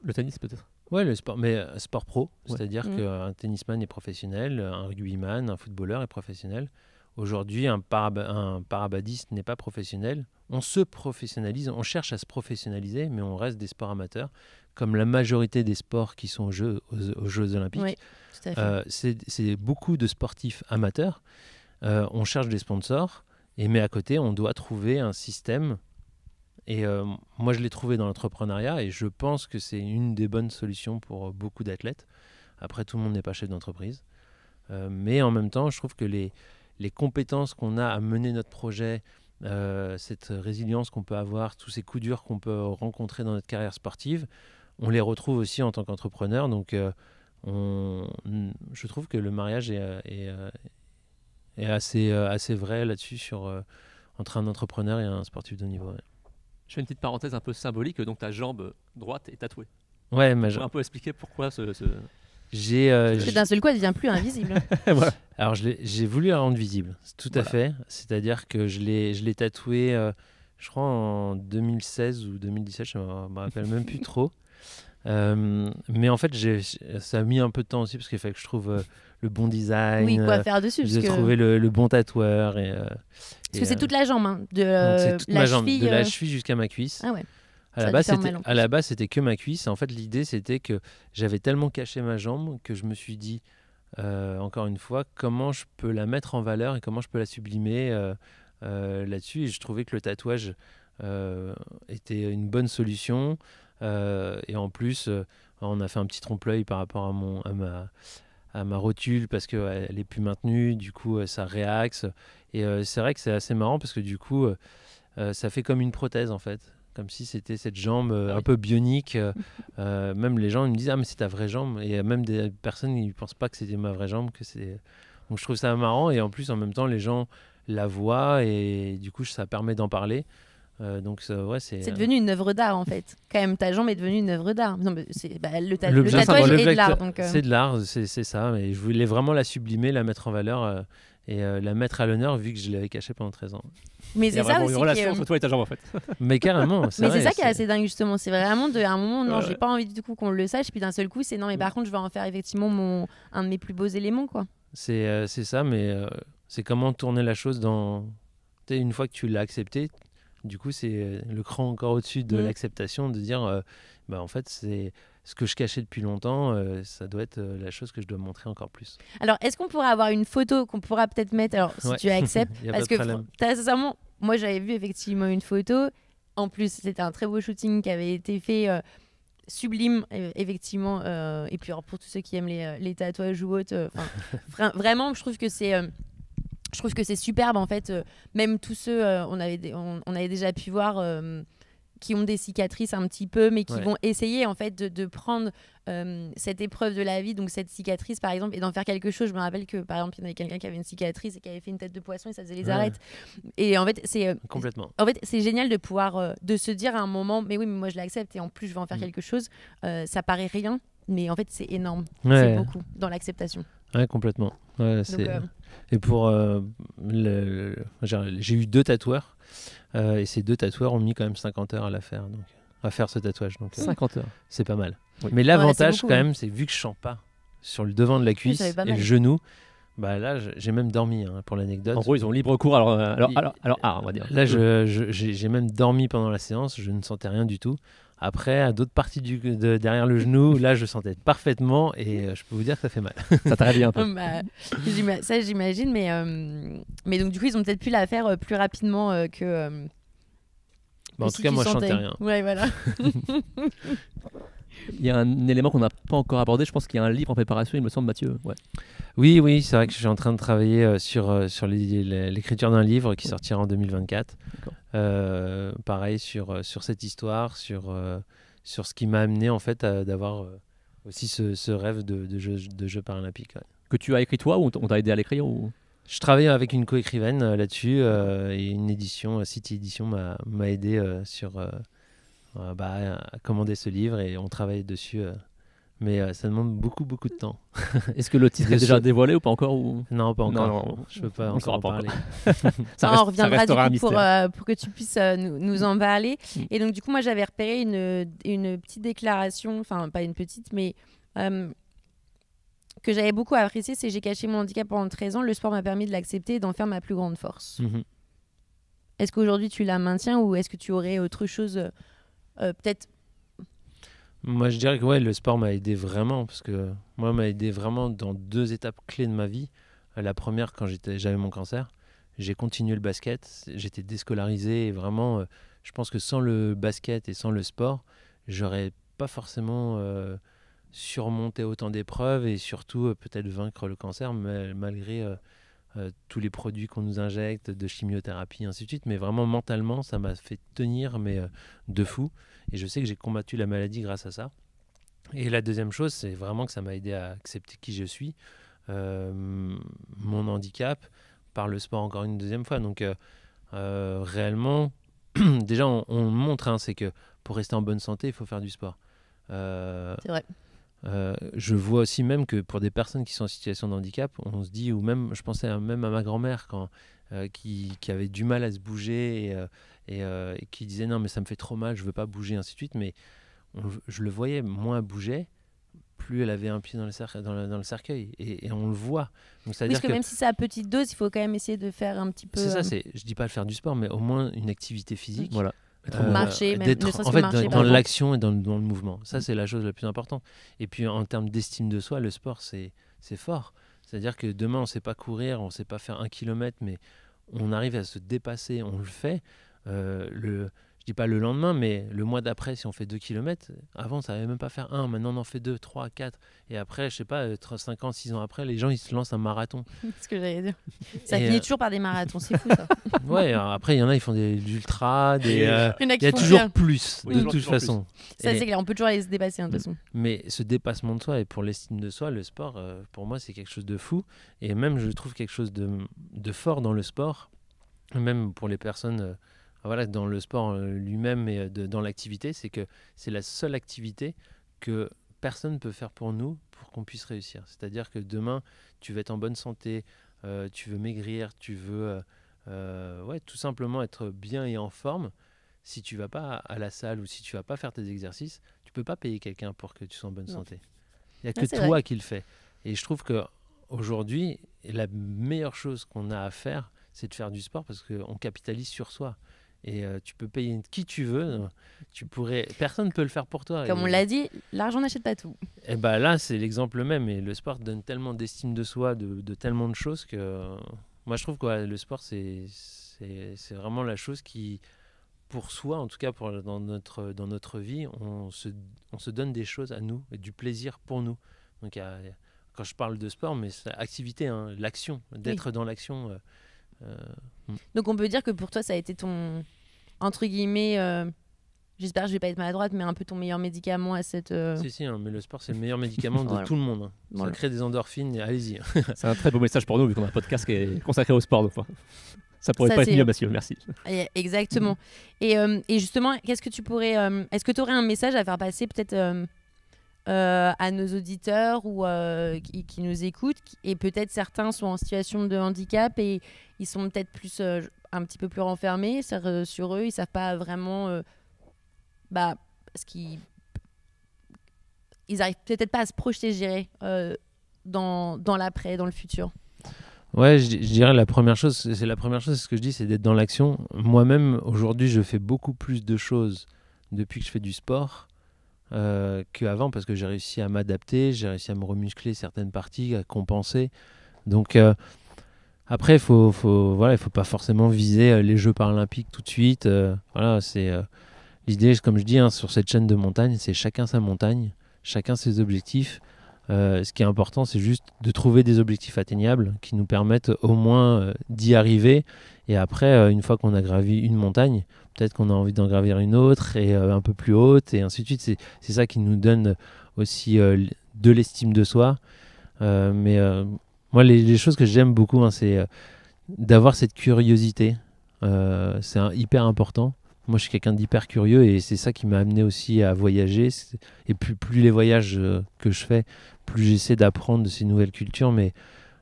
le tennis peut-être oui, le sport, mais euh, sport pro, c'est-à-dire mmh. qu'un tennisman est professionnel, un rugbyman, un footballeur est professionnel. Aujourd'hui, un, un parabadiste n'est pas professionnel. On se professionnalise, on cherche à se professionnaliser, mais on reste des sports amateurs, comme la majorité des sports qui sont aux Jeux, aux, jeux Olympiques. Euh, c'est beaucoup de sportifs amateurs. Euh, on cherche des sponsors, et mais à côté, on doit trouver un système et euh, moi, je l'ai trouvé dans l'entrepreneuriat et je pense que c'est une des bonnes solutions pour euh, beaucoup d'athlètes. Après, tout le monde n'est pas chef d'entreprise. Euh, mais en même temps, je trouve que les, compétences qu'on a à mener notre projet, cette résilience qu'on peut avoir, tous ces coups durs qu'on peut rencontrer dans notre carrière sportive, on les retrouve aussi en tant qu'entrepreneur. Donc, je trouve que le mariage est, assez, vrai là-dessus sur entre un entrepreneur et un sportif de niveau. Je fais une petite parenthèse un peu symbolique, donc ta jambe droite est tatouée. Ouais, mais je... un peu expliquer pourquoi ce. J'ai. Euh, d'un seul coup, elle devient plus invisible. Alors, j'ai voulu la rendre visible, tout à fait. C'est-à-dire que je l'ai tatouée, euh, je crois, en 2016 ou 2017, je ne me rappelle même plus trop. Euh, mais en fait, ça a mis un peu de temps aussi, parce qu'il fallait que je trouve le bon design. Oui, euh, faire dessus. De trouver le, bon tatoueur. Et, euh, parce que c'est euh, toute la jambe, de, la cheville, jusqu'à ma cuisse. Ah À la, base, à la, base, c'était que ma cuisse. En fait, l'idée, c'était que j'avais tellement caché ma jambe que je me suis dit, encore une fois, comment je peux la mettre en valeur et comment je peux la sublimer là-dessus. Et je trouvais que le tatouage était une bonne solution. et en plus, on a fait un petit trompe-l'œil par rapport à, mon, à ma, à ma rotule parce qu'elle n'est plus maintenue, du coup euh, ça réaxe. Et euh, c'est vrai que c'est assez marrant parce que du coup euh, ça fait comme une prothèse en fait comme si c'était cette jambe ah un peu bionique. même les gens ils me disent Ah, mais c'est ta vraie jambe. Et même des personnes ils ne pensent pas que c'était ma vraie jambe. Que c'est... Donc je trouve ça marrant. Et en plus, en même temps, les gens la voient. Et du coup, ça permet d'en parler. Euh, donc ouais, c'est. Euh, devenu une œuvre d'art en fait. Quand même, ta jambe est devenue une œuvre d'art. Non, mais c'est bah, le, tatouage est euh. de l'art. C'est de l'art, c'est ça. Mais je voulais vraiment la sublimer, la mettre en valeur et la mettre à l'honneur vu que je l'avais cachée pendant 13 ans. Mais c'est ça aussi. Une relation entre toi et ta jambe en fait. Mais carrément. Mais c'est ça qui est assez dingue justement. C'est vraiment de un moment, non, j'ai pas envie du coup qu'on le sache. Puis d'un seul coup, c'est non, mais par contre, je vais en faire effectivement mon un de mes plus beaux éléments quoi. C'est ça, mais c'est comment tourner la chose dans. Une fois que tu l'as accepté, du coup, c'est euh, le cran encore au-dessus de mmh. l'acceptation de dire, euh, bah, en fait, c'est ce que je cachais depuis longtemps, euh, ça doit être la chose que je dois montrer encore plus. Alors, est-ce qu'on pourrait avoir une photo qu'on pourra peut-être mettre Alors, si tu acceptes, parce que sincèrement, moi j'avais vu effectivement une photo. En plus, c'était un très beau shooting qui avait été fait. sublime effectivement et puis pour tous ceux qui aiment les, tatouages ou autres vraiment je trouve que c'est je trouve que c'est superbe en fait. Euh, même tous ceux, euh, on, avait, on, avait déjà pu voir euh, qui ont des cicatrices un petit peu, mais qui vont essayer en fait de, prendre cette épreuve de la vie, donc cette cicatrice par exemple, et d'en faire quelque chose. Je me rappelle que par exemple, il y avait quelqu'un qui avait une cicatrice et qui avait fait une tête de poisson et ça faisait les arrêtes Et en fait, c'est complètement. En fait, c'est génial de pouvoir de se dire à un moment, mais oui, mais moi je l'accepte et en plus je vais en faire mm. quelque chose. ça paraît rien, mais en fait c'est énorme, c'est beaucoup dans l'acceptation. Ouais, complètement. Ouais, c'est et pour. Euh, le, j'ai eu deux tatoueurs. Euh, et ces deux tatoueurs ont mis quand même 50 heures à la faire. Donc, à faire ce tatouage. 50 euh, heures. C'est pas mal. Mais l'avantage, quand même, c'est vu que je chante pas sur le devant de la cuisse et le genou. Bah là, j'ai même dormi hein, pour l'anecdote. En gros, ils ont libre cours. alors, alors, alors ah, on va dire. Là, mm. j'ai même dormi pendant la séance. Je ne sentais rien du tout. Après, à d'autres parties du, derrière le genou, là, je sentais parfaitement et euh, je peux vous dire que ça fait mal. ça bien un peu. Bah, ça, j'imagine, mais, euh, mais donc, du coup, ils ont peut-être pu la faire euh, plus rapidement que. Bah, en tout cas, moi, je sentais rien. Ouais, voilà. il y a un élément qu'on n'a pas encore abordé. Je pense qu'il y a un livre en préparation, il me semble, Mathieu. Ouais. Oui, oui, c'est vrai que je suis en train de travailler euh, sur, euh, l'écriture d'un livre qui sortira en 2024. Euh, pareil sur, sur cette histoire, sur, sur ce qui m'a amené en fait à d'avoir aussi ce, rêve de, de jeu, de paralympique. Que tu as écrit toi ou on t'a aidé à l'écrire ou... Je travaille avec une co coécrivaine là-dessus et une édition, City Edition, m'a aidé sur bah, à commander ce livre et on travaille dessus mais euh, ça demande beaucoup beaucoup de temps. Est-ce que le titre est déjà dévoilé ou pas encore ou... Non, pas encore. Je ne je pas encore en parler. ça on reviendra du pour, pour, que tu puisses euh, nous, nous, en parler. Mm. Et donc du coup, moi j'avais repéré une, une, petite déclaration, enfin pas une petite, mais euh, que j'avais beaucoup appréciée. c'est j'ai caché mon handicap pendant 13 ans, le sport m'a permis de l'accepter et d'en faire ma plus grande force. Mm-hmm. Est-ce qu'aujourd'hui tu la maintiens ou est-ce que tu aurais autre chose peut-être moi, je dirais que ouais, le sport m'a aidé vraiment, parce que moi, m'a aidé vraiment dans deux étapes clés de ma vie. La première, quand j'avais mon cancer, j'ai continué le basket, j'étais déscolarisé, et vraiment, euh, je pense que sans le basket et sans le sport, j'aurais pas forcément euh, surmonté autant d'épreuves et surtout euh, peut-être vaincre le cancer, malgré euh, tous les produits qu'on nous injecte, de chimiothérapie, ainsi de suite. Mais vraiment, mentalement, ça m'a fait tenir, mais euh, de fou. Et je sais que j'ai combattu la maladie grâce à ça. Et la deuxième chose, c'est vraiment que ça m'a aidé à accepter qui je suis, euh, mon handicap, par le sport encore une deuxième fois. Donc, réellement, déjà, on, montre, hein, c'est que pour rester en bonne santé, il faut faire du sport. c'est vrai. Euh, je vois aussi même que pour des personnes qui sont en situation de handicap, on se dit, ou même, je pensais même à ma grand-mère quand, euh, qui, avait du mal à se bouger euh, et, qui disait non mais ça me fait trop mal, je veux pas bouger, ainsi de suite. Mais je le voyais, moins elle bougeait, plus elle avait un pied dans le, cercueil, dans cercueil. Et, on le voit. Donc, parce que, que, même si c'est à petite dose, il faut quand même essayer de faire un petit peu... C'est ça, je dis pas le faire du sport, mais au moins une activité physique. Voilà euh, marcher, en fait, dans, l'action et dans, le mouvement. Ça, c'est la chose la plus importante. Et puis, en termes d'estime de soi, le sport, c'est fort. C'est-à-dire que demain, on ne sait pas courir, on ne sait pas faire un kilomètre, mais on arrive à se dépasser, on le fait. Euh, le, dis pas le lendemain, mais le mois d'après, si on fait 2 km, avant, ça avait même pas faire un. maintenant on en fait 2, 3, 4. Et après, je sais pas, euh, cinq ans, six ans après, les gens, ils se lancent un marathon. c'est ce que j'allais dire. Ça euh, finit toujours par des marathons, c'est fou ça. ouais, après, il y en a, ils font des ultras, des. Euh, il y, a, toujours plus, de toute façon. Ça, c'est clair, on peut toujours aller se dépasser, hein, de toute façon. Mm. Mais ce dépassement de soi et pour l'estime de soi, le sport, pour moi, c'est quelque chose de fou. Et même, je trouve quelque chose de, de fort dans le sport, même pour les personnes dans le sport euh, lui-même et euh, dans l'activité, c'est que c'est la seule activité que personne ne peut faire pour nous pour qu'on puisse réussir. C'est-à-dire que demain, tu veux être en bonne santé, euh, tu veux maigrir, tu veux ouais, tout simplement être bien et en forme. Si tu vas pas à la salle ou si tu vas pas faire tes exercices, tu peux pas payer quelqu'un pour que tu sois en bonne santé. Il n'y a ah, que toi qui le fais. Et je trouve que aujourd'hui, la meilleure chose qu'on a à faire, c'est de faire du sport parce qu'on capitalise sur soi et euh, tu peux payer qui tu veux. Tu pourrais, personne ne peut le faire pour toi. Comme on l'a dit, l'argent n'achète pas tout. Et eh ben là, c'est l'exemple même. Et le sport donne tellement d'estime de soi, de, tellement de choses que moi, je trouve que le sport, c'est c'est vraiment la chose qui, pour soi, en tout cas pour, dans, notre, dans notre vie, on se, on se donne des choses à nous, et du plaisir pour nous. Donc, quand je parle de sport, mais c'est activité, hein, l'action, d'être dans l'action. Euh, euh, mm. Donc, on peut dire que pour toi, ça a été ton, entre guillemets, euh, j'espère que je vais pas être maladroite, mais un peu ton meilleur médicament à cette. Euh, si, si, hein, mais le sport, c'est le meilleur médicament de tout le monde. Hein. Ça crée des endorphines, allez-y. C'est un très beau message pour nous, vu qu'on a un podcast qui est consacré au sport. donc, ça pourrait pas être mieux, Merci. Eh, exactement. Et, euh, et justement, qu'est-ce que tu pourrais. Est-ce que tu aurais un message à faire passer peut-être à nos auditeurs ou qui, nous écoutent Et peut-être certains sont en situation de handicap et ils sont peut-être plus un petit peu plus renfermés sur, eux. Ils savent pas vraiment euh, bah, ce qui ils arrivent peut-être pas à se projeter, je dirais, euh, dans, dans l'après, dans le futur. Ouais, je, dirais la première chose, c'est la première chose, ce que je dis, c'est d'être dans l'action. Moi-même, aujourd'hui, je fais beaucoup plus de choses depuis que je fais du sport euh, qu'avant, parce que j'ai réussi à m'adapter, j'ai réussi à me remuscler certaines parties, à compenser. Donc, euh, après, il faut, faut, pas forcément viser euh, les Jeux paralympiques tout de suite. Euh, euh, l'idée, comme je dis, hein, sur cette chaîne de montagne, c'est chacun sa montagne, chacun ses objectifs. ce qui est important, c'est juste de trouver des objectifs atteignables qui nous permettent au moins d'y arriver. Et après, une fois qu'on a gravi une montagne, peut-être qu'on a envie d'en gravir une autre et un peu plus haute, et ainsi de suite. C'est ça qui nous donne aussi de l'estime de soi. mais moi, les, choses que j'aime beaucoup, hein, c'est euh, d'avoir cette curiosité. Euh, c'est hyper important. Moi, je suis quelqu'un d'hyper curieux et c'est ça qui m'a amené aussi à voyager. Et plus, les voyages euh, que je fais, plus j'essaie d'apprendre de ces nouvelles cultures. Mais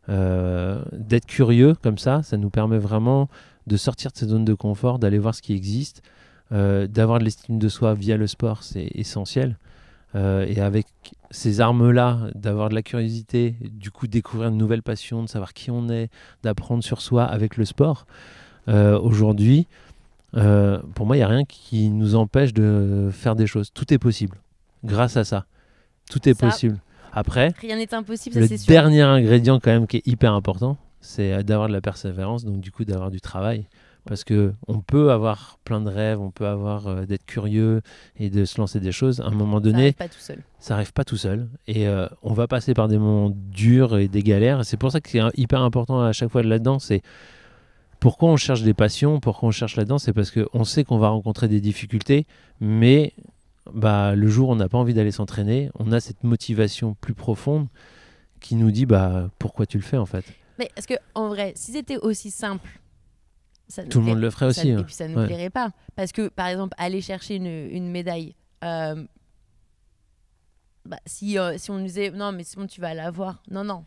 d'être curieux comme ça, ça nous permet vraiment de sortir de ces zone de confort, d'aller voir ce qui existe, d'avoir de l'estime de soi via le sport, c'est essentiel. Euh, et avec ces armes-là, d'avoir de la curiosité, du coup découvrir une nouvelle passion, de savoir qui on est, d'apprendre sur soi avec le sport, euh, aujourd'hui, euh, pour moi, il n'y a rien qui nous empêche de faire des choses. Tout est possible grâce à ça. Tout est possible. Après, rien n'est impossible. le dernier ingrédient quand même qui est hyper important, c'est d'avoir de la persévérance, donc du coup d'avoir du travail parce que on peut avoir plein de rêves, on peut avoir euh, d'être curieux et de se lancer des choses. À un moment donné, ça arrive pas tout seul. Ça arrive pas tout seul et euh, on va passer par des moments durs et des galères. C'est pour ça que c'est hyper important à chaque fois de la danse. c'est pourquoi on cherche des passions, pourquoi on cherche la danse, c'est parce qu'on sait qu'on va rencontrer des difficultés, mais bah, le jour où on n'a pas envie d'aller s'entraîner, on a cette motivation plus profonde qui nous dit bah pourquoi tu le fais en fait. Mais est-ce que en vrai, si c'était aussi simple tout le monde le ferait aussi. Et hein. puis ça ne nous plairait pas. Parce que, par exemple, aller chercher une, médaille, euh, bah, si, euh, si on nous disait non, mais sinon tu vas l'avoir. Non, non.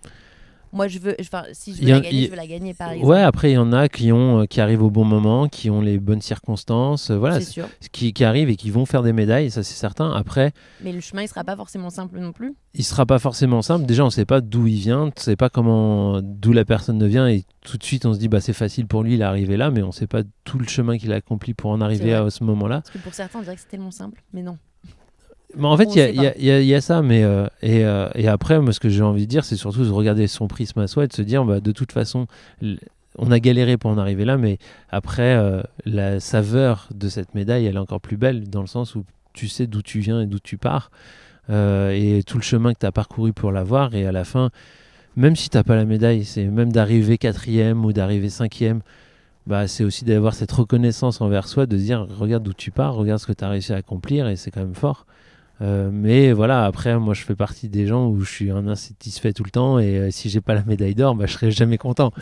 Moi, je veux, si je veux la gagner, je veux la gagner, par Ouais, après, il y en a qui, euh, qui arrivent au bon moment, qui ont les bonnes circonstances, euh, voilà, sûr. Qui, qui arrivent et qui vont faire des médailles, ça c'est certain. Après. Mais le chemin, il sera pas forcément simple non plus. Il sera pas forcément simple. Déjà, on ne sait pas d'où il vient, on ne sait pas comment, d'où la personne vient, et tout de suite, on se dit, bah, c'est facile pour lui, il là, mais on ne sait pas tout le chemin qu'il a accompli pour en arriver à, à ce moment-là. Parce que pour certains, on dirait que c'est tellement simple, mais non. Mais en fait, il y, a ça, mais euh, euh, et, après, moi, ce que j'ai envie de dire, c'est surtout de regarder son prisme à soi et de se dire, bah, de toute façon, on a galéré pour en arriver là, mais après, euh, la saveur de cette médaille, elle est encore plus belle dans le sens où tu sais d'où tu viens et d'où tu pars et tout le chemin que tu as parcouru pour l'avoir. Et à la fin, même si tu n'as pas la médaille, c'est même d'arriver quatrième ou d'arriver cinquième. Bah, c'est aussi d'avoir cette reconnaissance envers soi, de se dire regarde d'où tu pars, regarde ce que tu as réussi à accomplir, et c'est quand même fort. Euh, mais voilà, après, moi, je fais partie des gens où je suis un insatisfait tout le temps et euh, si j'ai pas la médaille d'or, bah, je serai jamais content.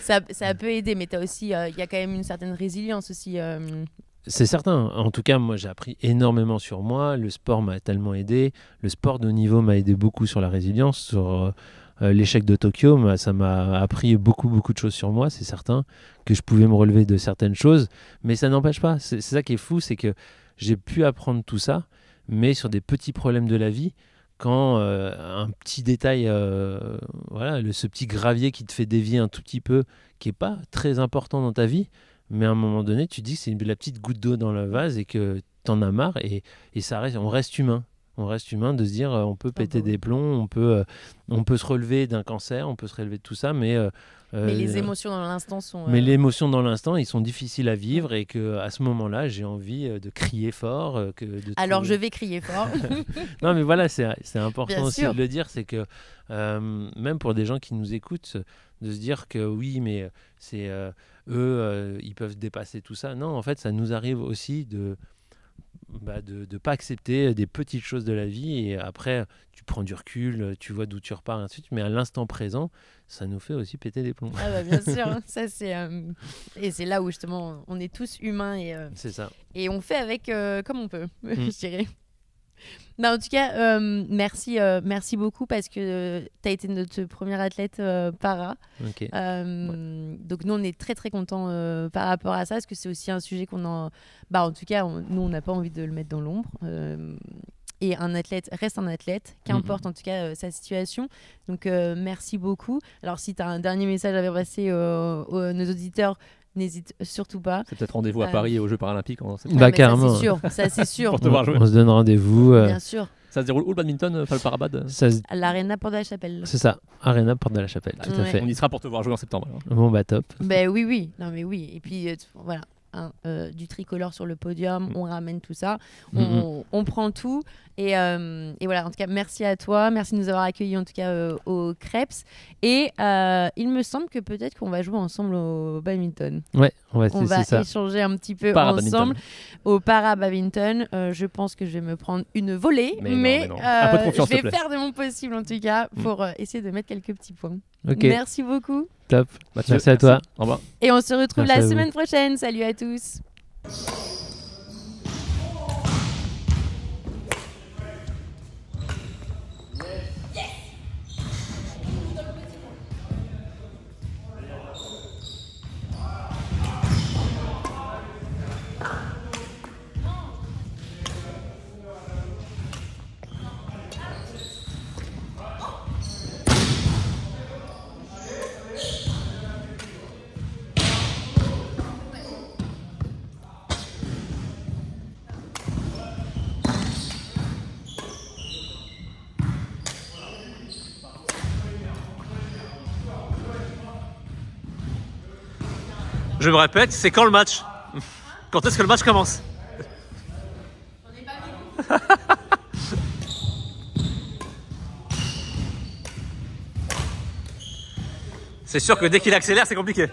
Ça, ça peut aider, mais tu aussi, euh, il y a quand même une certaine résilience aussi. C'est certain. En tout cas, moi, j'ai appris énormément sur moi. Le sport m'a tellement aidé. Le sport de haut niveau m'a aidé beaucoup sur la résilience, sur l'échec de Tokyo, ça m'a appris beaucoup, beaucoup de choses sur moi, c'est certain, que je pouvais me relever de certaines choses, mais ça n'empêche pas. C'est ça qui est fou, c'est que j'ai pu apprendre tout ça, mais sur des petits problèmes de la vie, quand euh, un petit détail, euh, voilà, le, ce petit gravier qui te fait dévier un tout petit peu, qui est pas très important dans ta vie, mais à un moment donné, tu dis que c'est la petite goutte d'eau dans le vase et que t'en as marre et, ça reste, on reste humain. On reste humain de se dire, euh, on peut ah bah péter des plombs, on peut, on peut se relever d'un cancer, on peut se relever de tout ça, mais euh, mais les émotions dans l'instant sont. Mais euh, les émotions dans l'instant, ils sont difficiles à vivre et que à ce moment-là, j'ai envie euh, de crier fort. que Alors je vais crier fort. non, mais voilà, c'est important aussi de le dire, c'est que même pour des gens qui nous écoutent, de se dire que oui, mais c'est eux, ils peuvent dépasser tout ça. Non, en fait, ça nous arrive aussi de bah, de ne pas accepter des petites choses de la vie. Et après, tu prends du recul, tu vois d'où tu repars, et ainsi Mais à l'instant présent, ça nous fait aussi péter des plombs. Ah bah bien sûr, ça c'est euh, et c'est là où justement on est tous humains et euh, c'est ça. Et on fait avec euh, comme on peut, je mm. dirais. en tout cas, euh, merci, euh, merci beaucoup parce que euh, tu as été notre première athlète para. Donc nous, on est très très contents par rapport à ça, parce que c'est aussi un sujet qu'on en... Bah, en tout cas, nous, on n'a pas envie de le mettre dans l'ombre. Et un athlète reste un athlète, qu'importe mhm. en tout cas sa situation. Donc merci beaucoup. Alors si tu as un dernier message à faire passer nos auditeurs n'hésite surtout pas. C'est peut-être rendez-vous à euh, Paris et aux Jeux Paralympiques en Bah, Ça, c'est sûr. Ça, c'est sûr. Pour te voir jouer. On se donne rendez-vous. Euh, Bien sûr. Ça se déroule où le badminton, euh, Falparabad À l'Arena Porte de la Chapelle. C'est ça, Arena Porte de la Chapelle, tout à fait. On y sera pour te voir jouer en septembre. Bon, bah top. bah oui, oui. Non, mais oui. Et puis, voilà. Hein, euh, du tricolore sur le podium, mm. on ramène tout ça, on, mm-hmm. prend tout. Euh, et, voilà, en tout cas, merci à toi, merci de nous avoir accueillis en tout cas euh, au Crêpes Et il me semble que peut-être qu'on va jouer ensemble au badminton. Ouais, on va, on échanger un petit peu ensemble au para badminton. je pense que je vais me prendre une volée, mais, je vais faire de mon possible en tout cas mm. pour essayer de mettre quelques petits points. Merci beaucoup merci à toi. Au revoir. Et on se retrouve la semaine prochaine. Salut à tous. Je me répète, c'est quand le match Quand est-ce que le match commence C'est sûr que dès qu'il accélère, c'est compliqué.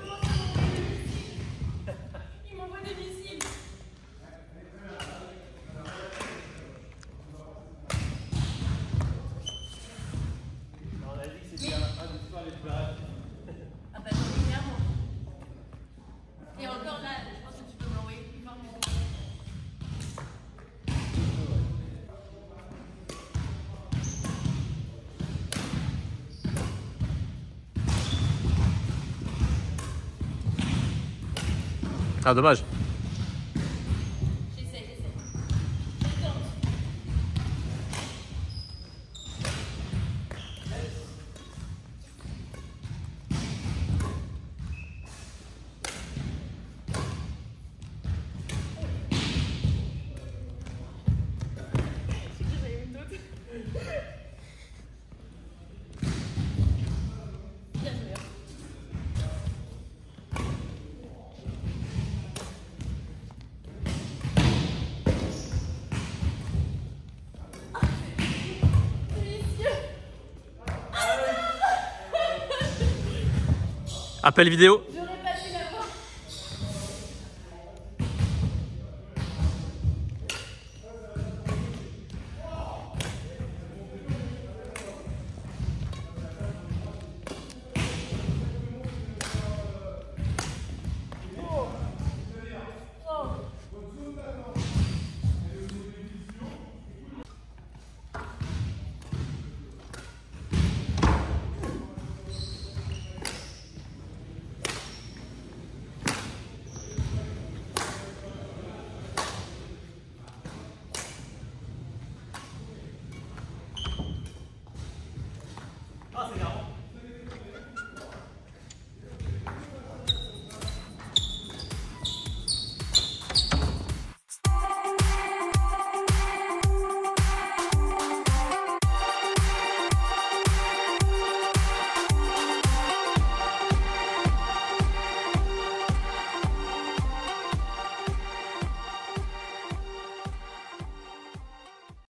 Nada mais. Appel vidéo